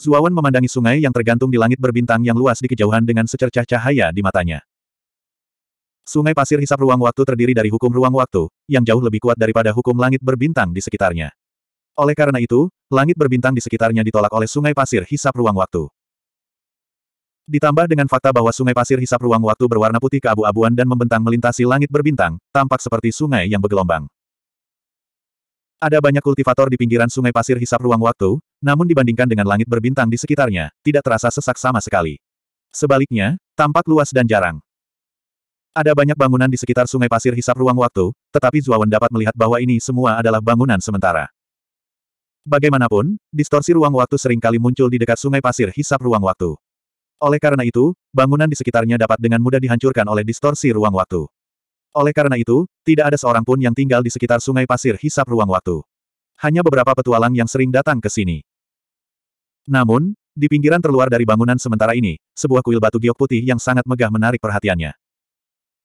Zuawan memandangi sungai yang tergantung di langit berbintang yang luas di kejauhan dengan secercah cahaya di matanya. Sungai pasir hisap ruang waktu terdiri dari hukum ruang waktu, yang jauh lebih kuat daripada hukum langit berbintang di sekitarnya. Oleh karena itu, langit berbintang di sekitarnya ditolak oleh sungai pasir hisap ruang waktu. Ditambah dengan fakta bahwa sungai pasir hisap ruang waktu berwarna putih keabu-abuan dan membentang melintasi langit berbintang, tampak seperti sungai yang bergelombang. Ada banyak kultivator di pinggiran sungai pasir hisap ruang waktu, namun dibandingkan dengan langit berbintang di sekitarnya, tidak terasa sesak sama sekali. Sebaliknya, tampak luas dan jarang. Ada banyak bangunan di sekitar sungai pasir hisap ruang waktu, tetapi Zuawan dapat melihat bahwa ini semua adalah bangunan sementara. Bagaimanapun, distorsi ruang waktu seringkali muncul di dekat sungai pasir hisap ruang waktu. Oleh karena itu, bangunan di sekitarnya dapat dengan mudah dihancurkan oleh distorsi ruang waktu. Oleh karena itu, tidak ada seorang pun yang tinggal di sekitar sungai pasir hisap ruang waktu. Hanya beberapa petualang yang sering datang ke sini. Namun, di pinggiran terluar dari bangunan sementara ini, sebuah kuil batu giok putih yang sangat megah menarik perhatiannya.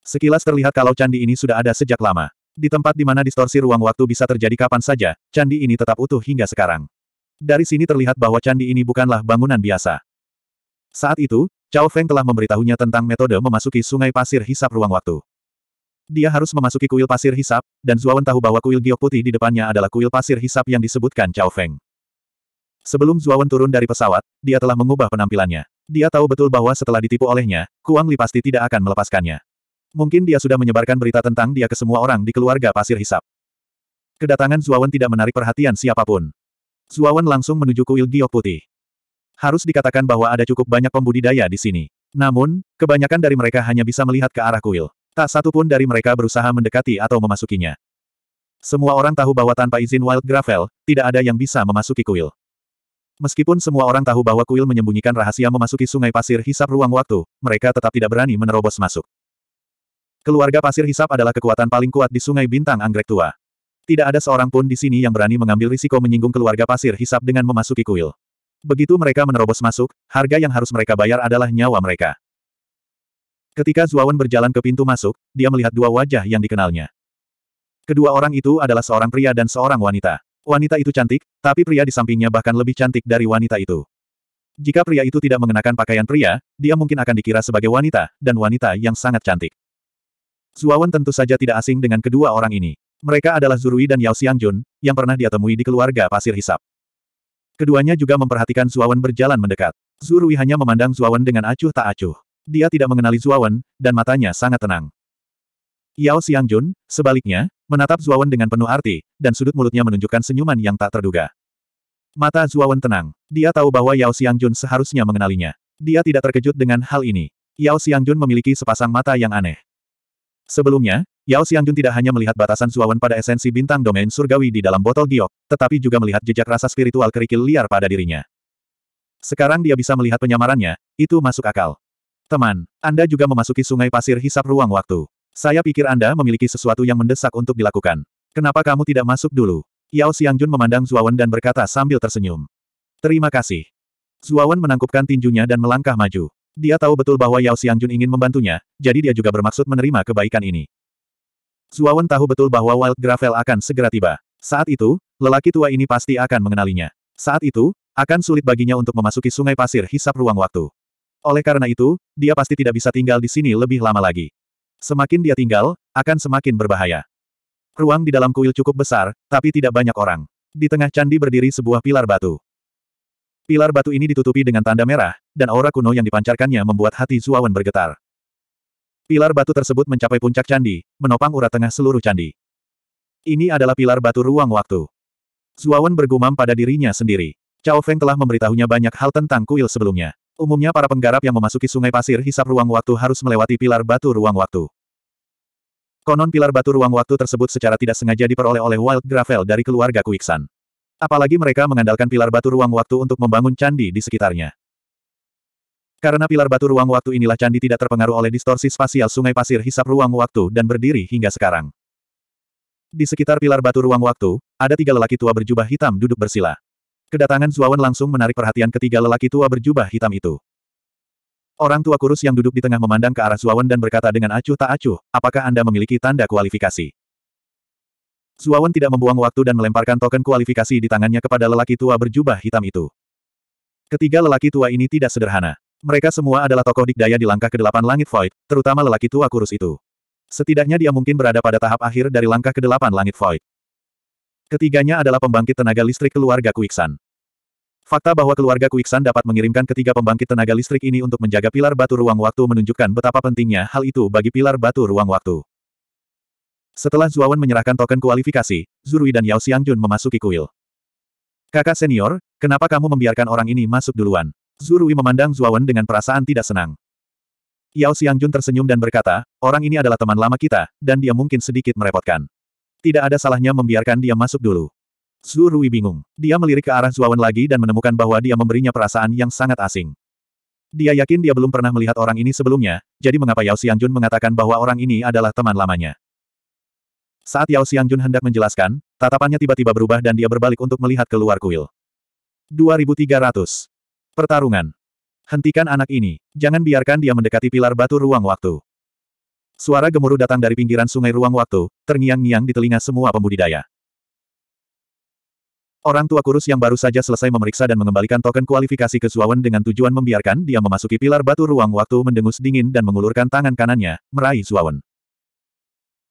Sekilas terlihat kalau candi ini sudah ada sejak lama. Di tempat di mana distorsi ruang waktu bisa terjadi kapan saja, candi ini tetap utuh hingga sekarang. Dari sini terlihat bahwa candi ini bukanlah bangunan biasa. Saat itu, Cao Feng telah memberitahunya tentang metode memasuki sungai pasir hisap ruang waktu. Dia harus memasuki kuil pasir hisap, dan Zuawan tahu bahwa kuil giok putih di depannya adalah kuil pasir hisap yang disebutkan Cao Feng. Sebelum Zuawan turun dari pesawat, dia telah mengubah penampilannya. Dia tahu betul bahwa setelah ditipu olehnya, Kuang Li pasti tidak akan melepaskannya. Mungkin dia sudah menyebarkan berita tentang dia ke semua orang di keluarga pasir hisap. Kedatangan Zuawan tidak menarik perhatian siapapun. Zuawan langsung menuju kuil giok putih. Harus dikatakan bahwa ada cukup banyak pembudidaya di sini. Namun, kebanyakan dari mereka hanya bisa melihat ke arah kuil. Tak satu pun dari mereka berusaha mendekati atau memasukinya. Semua orang tahu bahwa tanpa izin Wild Gravel, tidak ada yang bisa memasuki kuil. Meskipun semua orang tahu bahwa kuil menyembunyikan rahasia memasuki sungai pasir hisap ruang waktu, mereka tetap tidak berani menerobos masuk. Keluarga pasir hisap adalah kekuatan paling kuat di Sungai Bintang Anggrek Tua. Tidak ada seorang pun di sini yang berani mengambil risiko menyinggung keluarga pasir hisap dengan memasuki kuil. Begitu mereka menerobos masuk, harga yang harus mereka bayar adalah nyawa mereka. Ketika Zuawan berjalan ke pintu masuk, dia melihat dua wajah yang dikenalnya. Kedua orang itu adalah seorang pria dan seorang wanita. Wanita itu cantik, tapi pria di sampingnya bahkan lebih cantik dari wanita itu. Jika pria itu tidak mengenakan pakaian pria, dia mungkin akan dikira sebagai wanita, dan wanita yang sangat cantik. Zuawan tentu saja tidak asing dengan kedua orang ini. Mereka adalah Zurui dan Yao Xiangjun, yang pernah dia temui di keluarga pasir hisap. Keduanya juga memperhatikan Zuawan berjalan mendekat. Zurui hanya memandang Zuawan dengan acuh tak acuh. Dia tidak mengenali Zuawan, dan matanya sangat tenang. Yao Xiangjun, sebaliknya, menatap Zuawan dengan penuh arti, dan sudut mulutnya menunjukkan senyuman yang tak terduga. Mata Zuawan tenang. Dia tahu bahwa Yao Xiangjun seharusnya mengenalinya. Dia tidak terkejut dengan hal ini. Yao Xiangjun memiliki sepasang mata yang aneh. Sebelumnya, Yao Xiangjun tidak hanya melihat batasan suawan pada esensi bintang domain surgawi di dalam botol giok, tetapi juga melihat jejak rasa spiritual kerikil liar pada dirinya. Sekarang dia bisa melihat penyamarannya, itu masuk akal. Teman, Anda juga memasuki sungai pasir hisap ruang waktu. Saya pikir Anda memiliki sesuatu yang mendesak untuk dilakukan. Kenapa kamu tidak masuk dulu? Yao Xiangjun memandang Zuawan dan berkata sambil tersenyum. Terima kasih. Zuawan menangkupkan tinjunya dan melangkah maju. Dia tahu betul bahwa Yao Xiangjun ingin membantunya, jadi dia juga bermaksud menerima kebaikan ini. Zuawan tahu betul bahwa Wild Gravel akan segera tiba. Saat itu, lelaki tua ini pasti akan mengenalinya. Saat itu, akan sulit baginya untuk memasuki sungai pasir hisap ruang waktu. Oleh karena itu, dia pasti tidak bisa tinggal di sini lebih lama lagi. Semakin dia tinggal, akan semakin berbahaya. Ruang di dalam kuil cukup besar, tapi tidak banyak orang. Di tengah candi berdiri sebuah pilar batu. Pilar batu ini ditutupi dengan tanda merah, dan aura kuno yang dipancarkannya membuat hati Zuawan bergetar. Pilar batu tersebut mencapai puncak candi, menopang urat tengah seluruh candi. Ini adalah pilar batu ruang waktu. Zuawan bergumam pada dirinya sendiri. Cao Feng telah memberitahunya banyak hal tentang kuil sebelumnya. Umumnya para penggarap yang memasuki sungai pasir hisap ruang waktu harus melewati pilar batu ruang waktu. Konon pilar batu ruang waktu tersebut secara tidak sengaja diperoleh oleh Wild Gravel dari keluarga Kuiksan. Apalagi mereka mengandalkan pilar batu ruang waktu untuk membangun candi di sekitarnya. Karena pilar batu ruang waktu inilah candi tidak terpengaruh oleh distorsi spasial sungai pasir hisap ruang waktu dan berdiri hingga sekarang. Di sekitar pilar batu ruang waktu, ada tiga lelaki tua berjubah hitam duduk bersila. Kedatangan Zuawan langsung menarik perhatian ketiga lelaki tua berjubah hitam itu. Orang tua kurus yang duduk di tengah memandang ke arah Zuawan dan berkata dengan acuh tak acuh, apakah Anda memiliki tanda kualifikasi? Suawan tidak membuang waktu dan melemparkan token kualifikasi di tangannya kepada lelaki tua berjubah hitam itu. Ketiga lelaki tua ini tidak sederhana. Mereka semua adalah tokoh dikdaya di langkah kedelapan langit void, terutama lelaki tua kurus itu. Setidaknya dia mungkin berada pada tahap akhir dari langkah kedelapan langit void. Ketiganya adalah pembangkit tenaga listrik keluarga Kuiksan. Fakta bahwa keluarga Kuiksan dapat mengirimkan ketiga pembangkit tenaga listrik ini untuk menjaga pilar batu ruang waktu menunjukkan betapa pentingnya hal itu bagi pilar batu ruang waktu. Setelah Zuawan menyerahkan token kualifikasi, Zurui dan Yao Xiangjun memasuki kuil. Kakak senior, kenapa kamu membiarkan orang ini masuk duluan? Zurui memandang Zuawan dengan perasaan tidak senang. Yao Xiangjun tersenyum dan berkata, orang ini adalah teman lama kita, dan dia mungkin sedikit merepotkan. Tidak ada salahnya membiarkan dia masuk dulu. Zhu bingung. Dia melirik ke arah Zuawan lagi dan menemukan bahwa dia memberinya perasaan yang sangat asing. Dia yakin dia belum pernah melihat orang ini sebelumnya, jadi mengapa Yao Xiangjun mengatakan bahwa orang ini adalah teman lamanya. Saat Yao Xiangjun hendak menjelaskan, tatapannya tiba-tiba berubah dan dia berbalik untuk melihat keluar kuil. 2300. Pertarungan. Hentikan anak ini. Jangan biarkan dia mendekati pilar batu ruang waktu. Suara gemuruh datang dari pinggiran sungai ruang waktu, terngiang-ngiang di telinga semua pembudidaya. Orang tua kurus yang baru saja selesai memeriksa dan mengembalikan token kualifikasi ke Zuawan dengan tujuan membiarkan dia memasuki pilar batu ruang waktu mendengus dingin dan mengulurkan tangan kanannya, meraih Zuawan.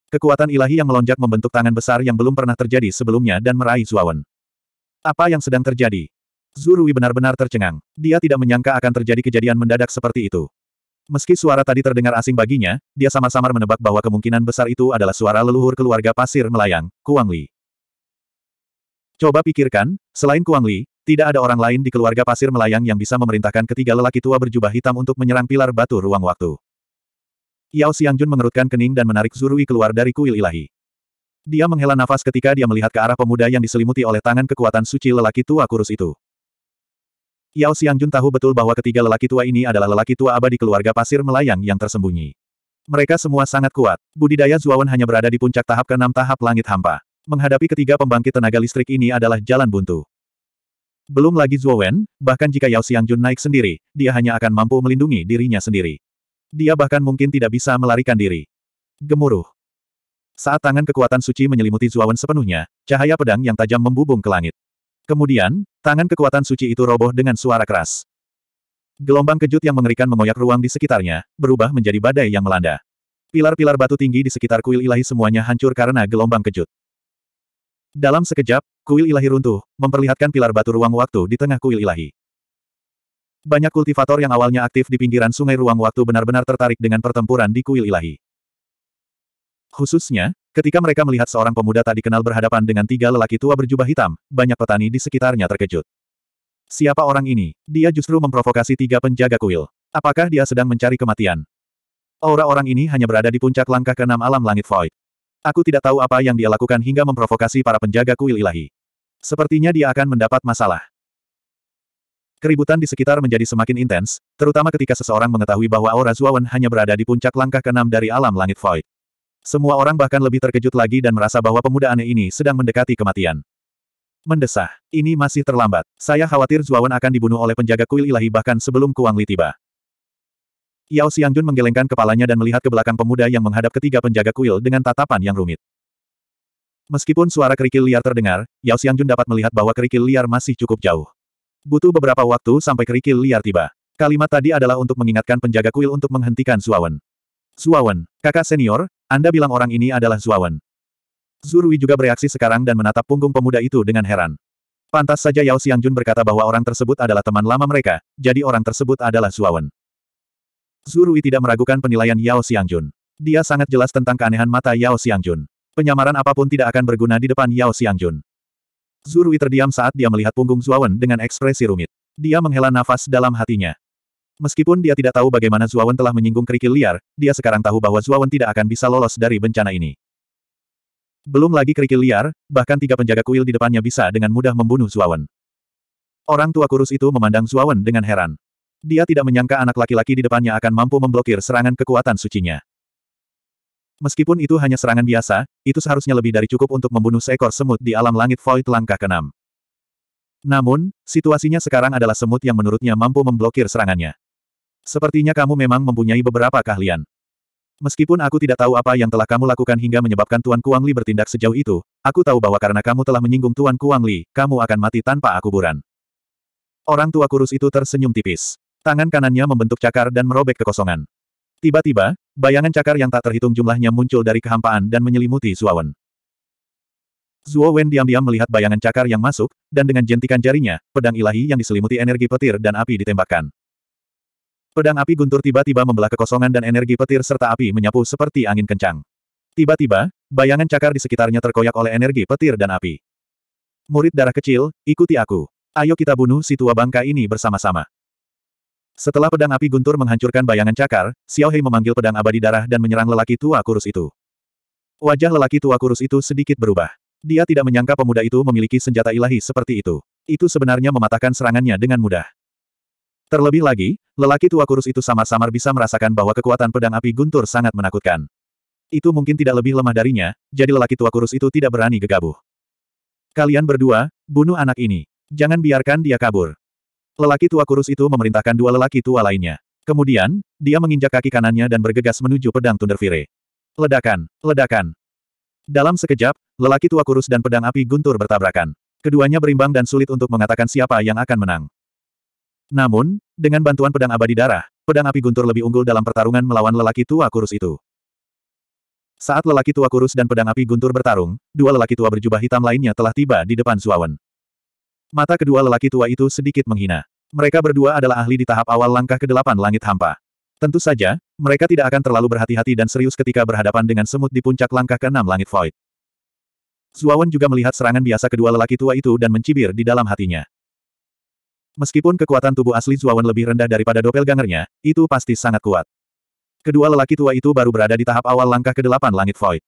Kekuatan ilahi yang melonjak membentuk tangan besar yang belum pernah terjadi sebelumnya dan meraih Zuawan. Apa yang sedang terjadi? Zurui benar-benar tercengang. Dia tidak menyangka akan terjadi kejadian mendadak seperti itu. Meski suara tadi terdengar asing baginya, dia samar-samar menebak bahwa kemungkinan besar itu adalah suara leluhur keluarga pasir melayang, Kuang Li. Coba pikirkan, selain Kuang Li, tidak ada orang lain di keluarga pasir melayang yang bisa memerintahkan ketiga lelaki tua berjubah hitam untuk menyerang pilar batu ruang waktu. Yao Xiangjun mengerutkan kening dan menarik Zurui keluar dari kuil ilahi. Dia menghela nafas ketika dia melihat ke arah pemuda yang diselimuti oleh tangan kekuatan suci lelaki tua kurus itu. Yao Xiangjun tahu betul bahwa ketiga lelaki tua ini adalah lelaki tua abadi keluarga pasir melayang yang tersembunyi. Mereka semua sangat kuat. Budidaya Zuawan hanya berada di puncak tahap keenam tahap langit hampa. Menghadapi ketiga pembangkit tenaga listrik ini adalah jalan buntu. Belum lagi Zuowen, bahkan jika Yao Xiangjun naik sendiri, dia hanya akan mampu melindungi dirinya sendiri. Dia bahkan mungkin tidak bisa melarikan diri. Gemuruh. Saat tangan kekuatan suci menyelimuti Zuawan sepenuhnya, cahaya pedang yang tajam membubung ke langit. Kemudian, tangan kekuatan suci itu roboh dengan suara keras. Gelombang kejut yang mengerikan mengoyak ruang di sekitarnya, berubah menjadi badai yang melanda. Pilar-pilar batu tinggi di sekitar kuil ilahi semuanya hancur karena gelombang kejut. Dalam sekejap, kuil ilahi runtuh, memperlihatkan pilar batu ruang waktu di tengah kuil ilahi. Banyak kultivator yang awalnya aktif di pinggiran sungai ruang waktu benar-benar tertarik dengan pertempuran di kuil ilahi. Khususnya, ketika mereka melihat seorang pemuda tak dikenal berhadapan dengan tiga lelaki tua berjubah hitam, banyak petani di sekitarnya terkejut. Siapa orang ini? Dia justru memprovokasi tiga penjaga kuil. Apakah dia sedang mencari kematian? Aura orang ini hanya berada di puncak langkah keenam alam langit void. Aku tidak tahu apa yang dia lakukan hingga memprovokasi para penjaga kuil ilahi. Sepertinya dia akan mendapat masalah. Keributan di sekitar menjadi semakin intens, terutama ketika seseorang mengetahui bahwa aura Zuawan hanya berada di puncak langkah keenam dari alam langit void. Semua orang bahkan lebih terkejut lagi dan merasa bahwa pemuda aneh ini sedang mendekati kematian. Mendesah. Ini masih terlambat. Saya khawatir Zuawan akan dibunuh oleh penjaga kuil ilahi bahkan sebelum Kuang Li tiba. Yao Xiangjun menggelengkan kepalanya dan melihat ke belakang pemuda yang menghadap ketiga penjaga kuil dengan tatapan yang rumit. Meskipun suara kerikil liar terdengar, Yao Xiangjun dapat melihat bahwa kerikil liar masih cukup jauh. Butuh beberapa waktu sampai kerikil liar tiba. Kalimat tadi adalah untuk mengingatkan penjaga kuil untuk menghentikan Suawen. Suawen, kakak senior, Anda bilang orang ini adalah Suawen. Zurui juga bereaksi sekarang dan menatap punggung pemuda itu dengan heran. Pantas saja Yao Xiangjun berkata bahwa orang tersebut adalah teman lama mereka, jadi orang tersebut adalah Suawen. Zurui tidak meragukan penilaian Yao Xiangjun. Dia sangat jelas tentang keanehan mata Yao Xiangjun. Penyamaran apapun tidak akan berguna di depan Yao Xiangjun. Zurui terdiam saat dia melihat punggung Zuawan dengan ekspresi rumit. Dia menghela nafas dalam hatinya. Meskipun dia tidak tahu bagaimana Zuawan telah menyinggung kerikil liar, dia sekarang tahu bahwa Zuawan tidak akan bisa lolos dari bencana ini. Belum lagi kerikil liar, bahkan tiga penjaga kuil di depannya bisa dengan mudah membunuh Zuawan. Orang tua kurus itu memandang Zuawan dengan heran. Dia tidak menyangka anak laki-laki di depannya akan mampu memblokir serangan kekuatan sucinya. Meskipun itu hanya serangan biasa, itu seharusnya lebih dari cukup untuk membunuh seekor semut di alam langit Void langkah keenam. Namun, situasinya sekarang adalah semut yang menurutnya mampu memblokir serangannya. Sepertinya kamu memang mempunyai beberapa keahlian. Meskipun aku tidak tahu apa yang telah kamu lakukan hingga menyebabkan Tuan Kuang Li bertindak sejauh itu, aku tahu bahwa karena kamu telah menyinggung Tuan Kuang Li, kamu akan mati tanpa akuburan. Orang tua kurus itu tersenyum tipis. Tangan kanannya membentuk cakar dan merobek kekosongan. Tiba-tiba, bayangan cakar yang tak terhitung jumlahnya muncul dari kehampaan dan menyelimuti Wen. Zuo Wen diam-diam melihat bayangan cakar yang masuk, dan dengan jentikan jarinya, pedang ilahi yang diselimuti energi petir dan api ditembakkan. Pedang api guntur tiba-tiba membelah kekosongan dan energi petir serta api menyapu seperti angin kencang. Tiba-tiba, bayangan cakar di sekitarnya terkoyak oleh energi petir dan api. Murid darah kecil, ikuti aku. Ayo kita bunuh si tua bangka ini bersama-sama. Setelah pedang api guntur menghancurkan bayangan cakar, Xiao Hei memanggil pedang abadi darah dan menyerang lelaki tua kurus itu. Wajah lelaki tua kurus itu sedikit berubah. Dia tidak menyangka pemuda itu memiliki senjata ilahi seperti itu. Itu sebenarnya mematahkan serangannya dengan mudah. Terlebih lagi, lelaki tua kurus itu samar-samar bisa merasakan bahwa kekuatan pedang api guntur sangat menakutkan. Itu mungkin tidak lebih lemah darinya, jadi lelaki tua kurus itu tidak berani gegabah. Kalian berdua, bunuh anak ini. Jangan biarkan dia kabur. Lelaki tua kurus itu memerintahkan dua lelaki tua lainnya. Kemudian, dia menginjak kaki kanannya dan bergegas menuju pedang Thundervire. Ledakan, ledakan. Dalam sekejap, lelaki tua kurus dan pedang api guntur bertabrakan. Keduanya berimbang dan sulit untuk mengatakan siapa yang akan menang. Namun, dengan bantuan pedang abadi darah, pedang api guntur lebih unggul dalam pertarungan melawan lelaki tua kurus itu. Saat lelaki tua kurus dan pedang api guntur bertarung, dua lelaki tua berjubah hitam lainnya telah tiba di depan Zuawan. Mata kedua lelaki tua itu sedikit menghina. Mereka berdua adalah ahli di tahap awal langkah ke-8 langit hampa. Tentu saja, mereka tidak akan terlalu berhati-hati dan serius ketika berhadapan dengan semut di puncak langkah ke-6 langit void. Zuawan juga melihat serangan biasa kedua lelaki tua itu dan mencibir di dalam hatinya. Meskipun kekuatan tubuh asli Zuawan lebih rendah daripada doppelgangernya, itu pasti sangat kuat. Kedua lelaki tua itu baru berada di tahap awal langkah ke-8 langit void.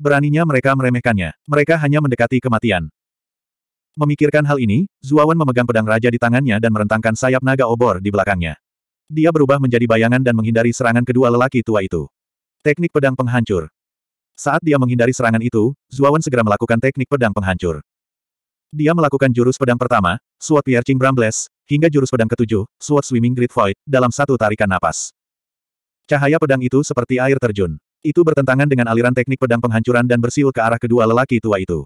Beraninya mereka meremehkannya. Mereka hanya mendekati kematian. Memikirkan hal ini, Zuawan memegang pedang raja di tangannya dan merentangkan sayap naga obor di belakangnya. Dia berubah menjadi bayangan dan menghindari serangan kedua lelaki tua itu. Teknik pedang penghancur. Saat dia menghindari serangan itu, Zuawan segera melakukan teknik pedang penghancur. Dia melakukan jurus pedang pertama, Sword Piercing Brambles, hingga jurus pedang ketujuh, Sword Swimming Great Void, dalam satu tarikan napas. Cahaya pedang itu seperti air terjun. Itu bertentangan dengan aliran teknik pedang penghancuran dan bersiul ke arah kedua lelaki tua itu.